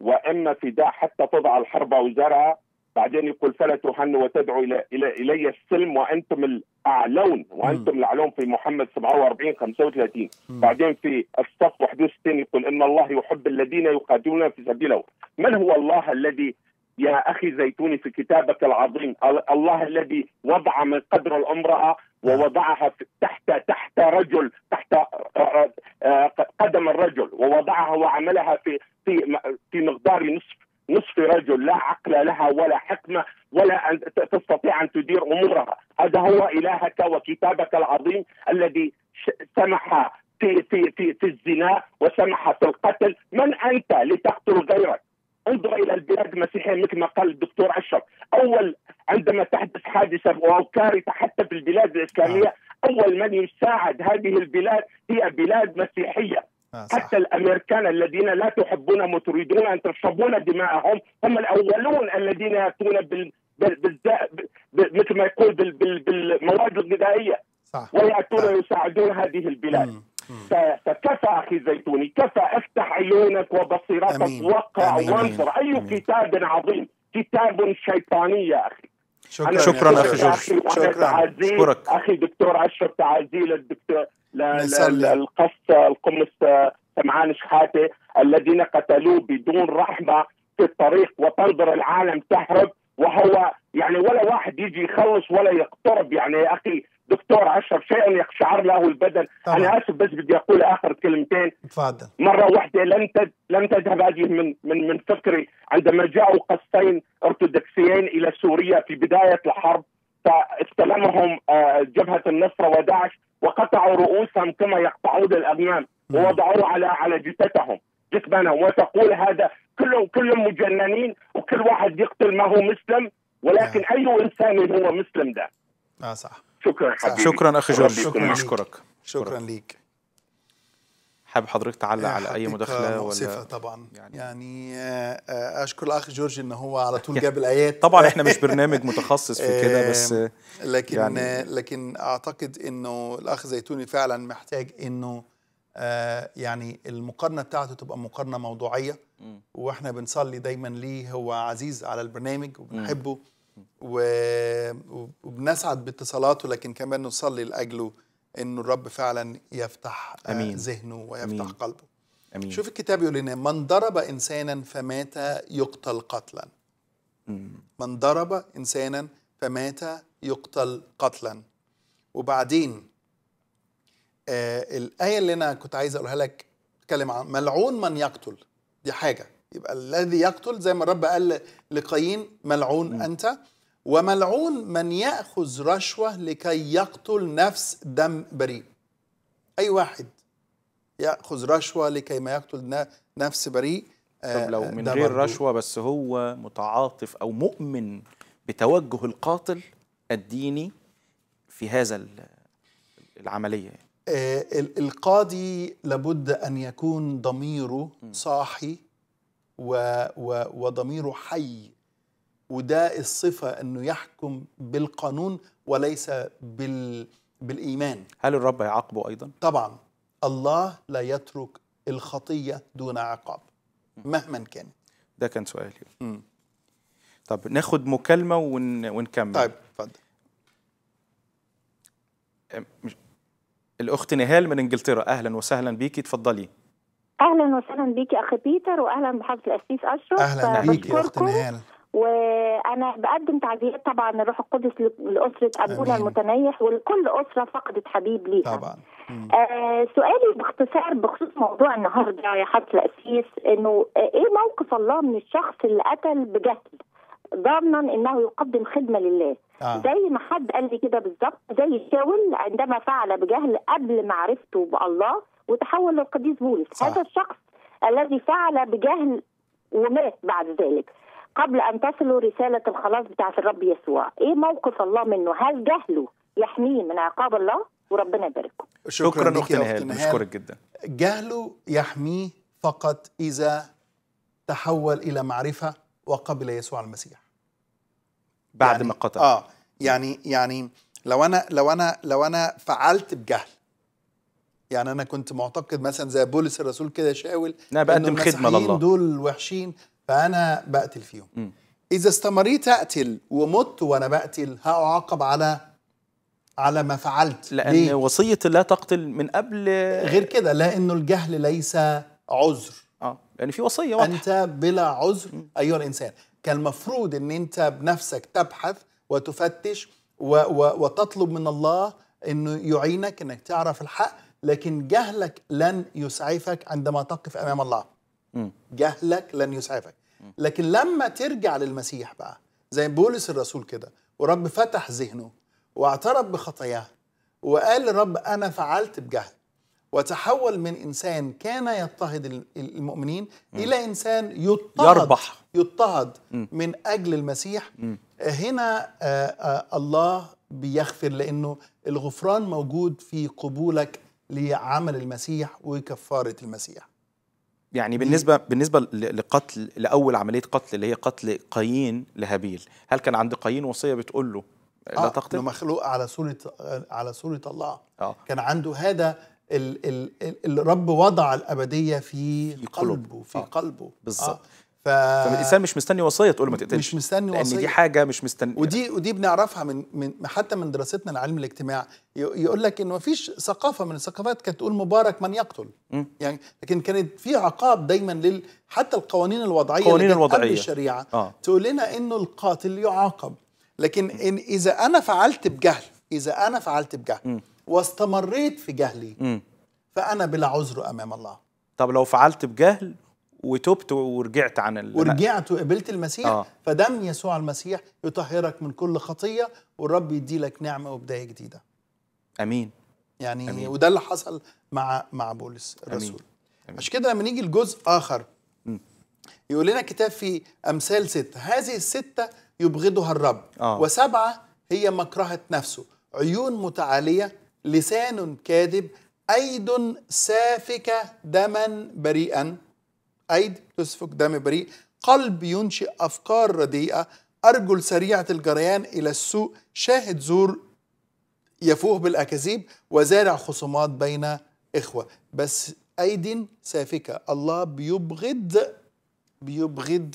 وإما فداء حتى تضع الحرب أوزارها بعدين يقول فلا تهنوا وتدعوا إلى, إلى إلي السلم وأنتم الأعلون وأنتم الأعلون في محمد 47 35 بعدين في الصف 61 يقول إن الله يحب الذين يقاتلون في سبيله من هو الله الذي يا أخي زيتوني في كتابك العظيم الله الذي وضع من قدر الامرأة ووضعها تحت تحت رجل تحت آه، آه، آه، قدم الرجل ووضعها وعملها في في في مقدار نصف نصف رجل لا عقل لها ولا حكمة ولا أن تستطيع أن تدير أمورها هذا هو إلهك وكتابك العظيم الذي سمح في في في, في الزنا وسمح في القتل من أنت لتقتل غيرك انظر الى البلاد المسيحيه مثل ما قال الدكتور اشرف، اول عندما تحدث حادثه او كارثه حتى في البلاد الاسلاميه آه. اول من يساعد هذه البلاد هي بلاد مسيحيه. آه حتى الامريكان الذين لا تحبون وتريدون ان تشربون دماءهم هم الاولون الذين ياتون بال... بال... بال... مثل ما يقول بالمواد الغذائيه صح. وياتون ويساعدون هذه البلاد. مم. كفى اخي الزيتوني كفى افتح عيونك وبصيرتك وقع وانظر اي كتاب عظيم كتاب شيطاني يا اخي شكرا شكرا اخي جورج شكرا اشكرك اخي دكتور اشرف تعازيل الدكتور القصة القمص آه، سمعان شحاته الذين قتلوه بدون رحمه في الطريق وتنظر العالم تهرب وهو يعني ولا واحد يجي يخلص ولا يقترب يعني يا اخي دكتور اشرف شيئا يقشعر له البدن طبعا. انا اسف بس بدي اقول اخر كلمتين تفضل مره واحده لم تد... لم تذهب هذه من من من فكري عندما جاءوا قصتين ارثوذكسيين الى سوريا في بدايه الحرب فاستلمهم آه، جبهه النصره وداعش وقطعوا رؤوسهم كما يقطعون الاغنام ووضعوا على على جثتهم جثمانهم وتقول هذا كلهم كلهم مجننين وكل واحد يقتل ما هو مسلم ولكن نعم. اي انسان هو مسلم ده اه صح شكرا حبيبي شكرا اخي جورج شكرا اشكرك شكرا ليك حابب حضرتك تعلق على اي مداخله ولا طبعا يعني, يعني آه، اشكر الاخ جورج ان هو على طول جاب الايات طبعا احنا مش برنامج متخصص في كده آه، بس لكن يعني آه، لكن اعتقد انه الاخ زيتوني فعلا محتاج انه يعني المقارنه بتاعته تبقى مقارنه موضوعيه واحنا بنصلي دايما ليه هو عزيز على البرنامج وبنحبه و... وبنسعد باتصالاته لكن كمان نصلي لاجله انه الرب فعلا يفتح آه، أمين. ذهنه ويفتح أمين. قلبه أمين. شوف الكتاب يقول لنا من ضرب انسانا فمات يقتل قتلا من ضرب انسانا فمات يقتل قتلا وبعدين آه الايه اللي انا كنت عايز اقولها لك بتتكلم عن ملعون من يقتل دي حاجه يبقى الذي يقتل زي ما الرب قال لقايين ملعون م. انت وملعون من ياخذ رشوه لكي يقتل نفس دم بريء اي واحد ياخذ رشوه لكي ما يقتل نفس بريء آه، طب لو من غير رشوه بس هو متعاطف او مؤمن بتوجه القاتل الديني في هذا العمليه آه، القاضي لابد ان يكون ضميره صاحي و و وضميره حي وده الصفة أنه يحكم بالقانون وليس بال بالإيمان هل الرب يعاقبه أيضا؟ طبعا الله لا يترك الخطية دون عقاب مهما كان ده كان سؤالي يعني. م. طب ناخد مكالمة ون... ونكمل طيب اتفضل الأخت نهال من إنجلترا أهلا وسهلا بيكي اتفضلي اهلا وسهلا بيكي اخ بيتر واهلا بحضره القسيس اشرف اهلا بيكي اخت نهال وانا بقدم تعزيات طبعا الروح القدس لاسره ابونا المتنيح ولكل اسره فقدت حبيب ليها طبعا آه سؤالي باختصار بخصوص موضوع النهارده يا حضره القسيس انه ايه موقف الله من الشخص اللي قتل بجهل ضمنا انه يقدم خدمه لله آه. زي ما حد قال لي كده بالظبط زي شاول عندما فعل بجهل قبل معرفته بالله وتحول للقديس بولس صح. هذا الشخص الذي فعل بجهل ومات بعد ذلك قبل ان تصلوا رساله الخلاص بتاعه الرب يسوع ايه موقف الله منه هل جهله يحميه من عقاب الله وربنا يبارككم شكرا, اختي لك اختي بشكرك جدا جهله يحميه فقط اذا تحول الى معرفه وقبل يسوع المسيح بعد يعني ما قتل اه يعني يعني لو انا لو انا لو انا فعلت بجهل يعني انا كنت معتقد مثلا زي بولس الرسول كده شاول انا بقدم خدمه لله دول وحشين فانا بقتل فيهم م. اذا استمريت اقتل ومت وانا بقتل هاعاقب على على ما فعلت لان ليه؟ وصيه لا تقتل من قبل غير كده لانه الجهل ليس عذر اه لان يعني في وصيه واضحه انت بلا عذر ايها الانسان كان المفروض ان انت بنفسك تبحث وتفتش و و وتطلب من الله انه يعينك انك تعرف الحق لكن جهلك لن يسعفك عندما تقف امام الله جهلك لن يسعفك لكن لما ترجع للمسيح بقى زي بولس الرسول كده ورب فتح ذهنه واعترف بخطاياه وقال رب انا فعلت بجهل وتحول من انسان كان يضطهد المؤمنين م. الى انسان يضطهد يربح يضطهد م. من اجل المسيح م. هنا آآ آه، آآ آه، الله بيغفر لانه الغفران موجود في قبولك لعمل المسيح وكفاره المسيح يعني بالنسبه بالنسبه لقتل لاول عمليه قتل اللي هي قتل قايين لهابيل هل كان عند قايين وصيه بتقول له آه، لا آه تقتل مخلوق على صوره على صوره الله آه. كان عنده هذا الرب وضع الابديه في, في قلبه في آه. قلبه بالظبط آه. ف... فالانسان مش مستني وصيه تقول ما تقتلش مش مستني وصيه لان دي حاجه مش مستني ودي ودي بنعرفها من من حتى من دراستنا لعلم الاجتماع يقول لك انه ما فيش ثقافه من الثقافات كانت تقول مبارك من يقتل م. يعني لكن كانت في عقاب دايما لل حتى القوانين الوضعيه القوانين الوضعيه الشريعه آه. تقول لنا انه القاتل يعاقب لكن إن اذا انا فعلت بجهل اذا انا فعلت بجهل م. واستمريت في جهلي م. فانا بلا عذر امام الله طب لو فعلت بجهل وتبت ورجعت عن ال... ورجعت وقبلت المسيح آه. فدم يسوع المسيح يطهرك من كل خطيه والرب يدي لك نعمه وبدايه جديده امين يعني أمين. وده اللي حصل مع مع بولس الرسول عشان كده لما نيجي لجزء اخر م. يقول لنا الكتاب في امثال ستة هذه الستة يبغضها الرب آه. وسبعة هي مكرهة نفسه عيون متعالية لسان كاذب أيد سافكة دما بريئا أيد تسفك دم بريء قلب ينشئ أفكار رديئة أرجل سريعة الجريان إلى السوء شاهد زور يفوه بالأكاذيب وزارع خصومات بين إخوة بس أيد سافكة الله بيبغض بيبغض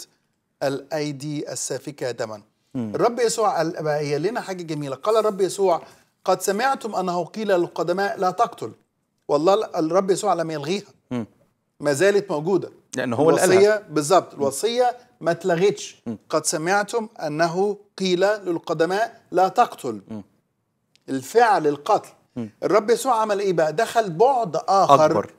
الأيدي السافكة دما الرب يسوع قال لنا حاجة جميلة قال الرب يسوع قد سمعتم أنه قيل للقدماء لا تقتل والله الرب يسوع لم يلغيها ما زالت موجودة لانه هو الوصيه بالضبط الوصيه ما اتلغتش قد سمعتم انه قيل للقدماء لا تقتل م. الفعل القتل م. الرب يسوع عمل ايه بقى دخل بعد اخر أكبر.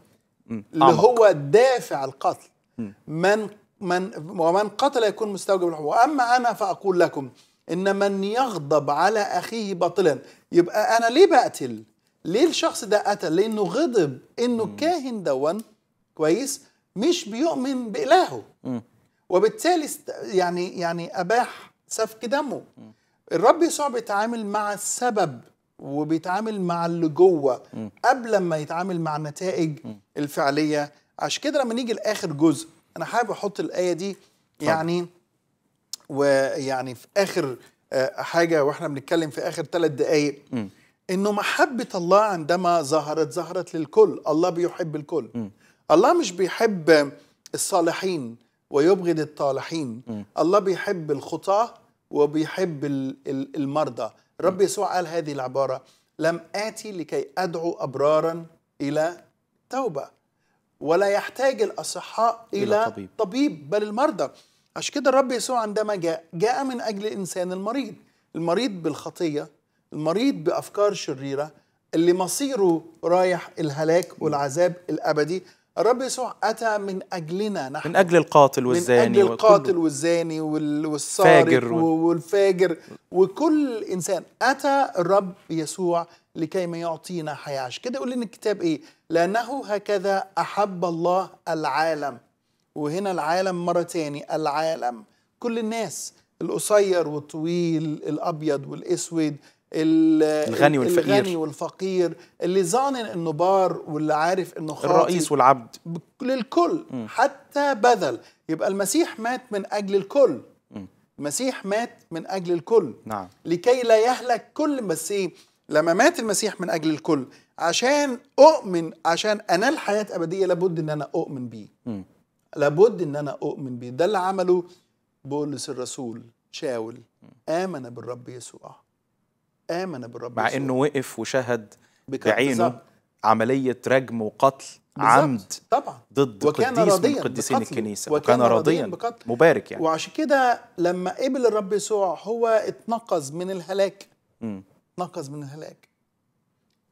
اللي هو دافع القتل م. من من ومن قتل يكون مستوجب الحب واما انا فاقول لكم ان من يغضب على اخيه باطلا يبقى انا ليه بقتل ليه الشخص ده قتل لانه غضب انه الكاهن دون كويس مش بيؤمن بإلهه وبالتالي يعني يعني أباح سفك دمه الرب يسوع بيتعامل مع السبب وبيتعامل مع اللي جوه قبل ما يتعامل مع النتائج الفعلية عشان كده لما نيجي لآخر جزء أنا حابب أحط الآية دي يعني ويعني في آخر آه، حاجة واحنا بنتكلم في آخر ثلاث دقايق انه محبه الله عندما ظهرت ظهرت للكل الله بيحب الكل م. الله مش بيحب الصالحين ويبغض الطالحين م. الله بيحب الخطاة وبيحب المرضى رب يسوع قال هذه العبارة لم آتي لكي أدعو أبرارا إلى توبة ولا يحتاج الأصحاء إلى طبيب. طبيب بل المرضى عشان كده الرب يسوع عندما جاء جاء من أجل الإنسان المريض المريض بالخطية المريض بأفكار شريرة اللي مصيره رايح الهلاك والعذاب الأبدي الرب يسوع أتى من أجلنا نحن من أجل القاتل والزاني من أجل القاتل والزاني والسارق والفاجر وكل إنسان أتى الرب يسوع لكي ما يعطينا حياة عشان كده يقول لنا الكتاب إيه لأنه هكذا أحب الله العالم وهنا العالم مرة تاني العالم كل الناس القصير والطويل الأبيض والأسود الغني والفقير الغني والفقير اللي ظانن انه بار واللي عارف انه خاطي الرئيس والعبد للكل م. حتى بذل يبقى المسيح مات من اجل الكل م. المسيح مات من اجل الكل نعم لكي لا يهلك كل بس ايه لما مات المسيح من اجل الكل عشان اؤمن عشان انال حياه ابديه لابد ان انا اؤمن بيه لابد ان انا اؤمن بيه ده اللي عمله بولس الرسول شاول امن بالرب يسوع امن بالرب مع يسوع. انه وقف وشهد بعينه بالزبط. عمليه رجم وقتل بالزبط. عمد طبعا ضد وكان قديس راضيا من قديسين الكنيسه وكان, وكان راضيا بقتل. مبارك يعني وعشان كده لما قبل الرب يسوع هو اتنقذ من الهلاك اتنقذ من الهلاك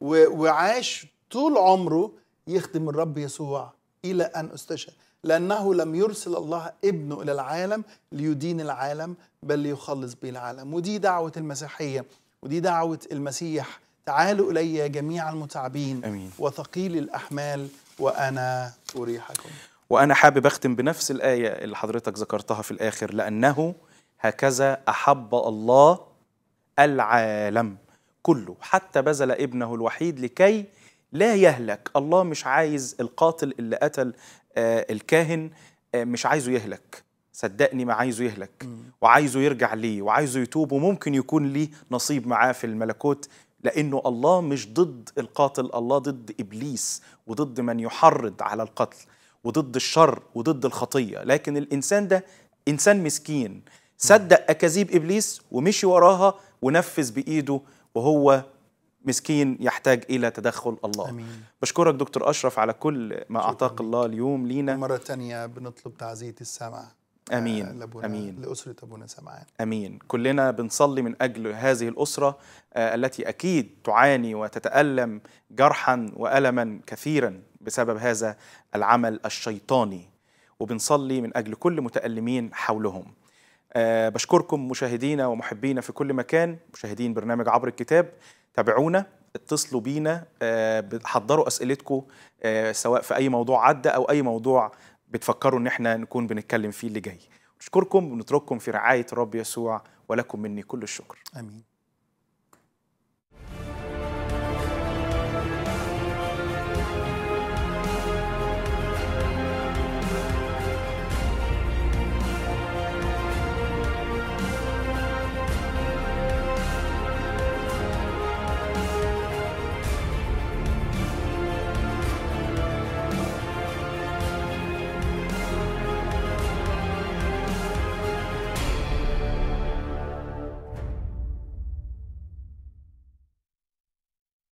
وعاش طول عمره يخدم الرب يسوع الى ان استشهد لأنه لم يرسل الله ابنه إلى العالم ليدين العالم بل ليخلص به العالم ودي دعوة المسيحية ودي دعوة المسيح تعالوا إلي جميع المتعبين أمين. وثقيل الأحمال وأنا أريحكم وأنا حابب أختم بنفس الآية اللي حضرتك ذكرتها في الآخر لأنه هكذا أحب الله العالم كله حتى بذل ابنه الوحيد لكي لا يهلك الله مش عايز القاتل اللي قتل آه، الكاهن آه، مش عايزه يهلك صدقني ما عايزه يهلك وعايزه يرجع ليه وعايزه يتوب وممكن يكون ليه نصيب معاه في الملكوت لانه الله مش ضد القاتل الله ضد ابليس وضد من يحرض على القتل وضد الشر وضد الخطيه لكن الانسان ده انسان مسكين صدق اكاذيب ابليس ومشي وراها ونفذ بايده وهو مسكين يحتاج الى تدخل الله أمين. بشكرك دكتور اشرف على كل ما اعطاك الله اليوم لينا مره تانية بنطلب تعزيه السمع امين آه، لابونا امين لاسره ابونا سمعان امين كلنا بنصلي من اجل هذه الاسره آه، التي اكيد تعاني وتتالم جرحا والما كثيرا بسبب هذا العمل الشيطاني وبنصلي من اجل كل متالمين حولهم آه، بشكركم مشاهدينا ومحبينا في كل مكان مشاهدين برنامج عبر الكتاب تابعونا اتصلوا بينا حضروا اسئلتكم سواء في اي موضوع عدى او اي موضوع بتفكروا ان احنا نكون بنتكلم فيه اللي جاي نشكركم ونترككم في رعايه الرب يسوع ولكم مني كل الشكر امين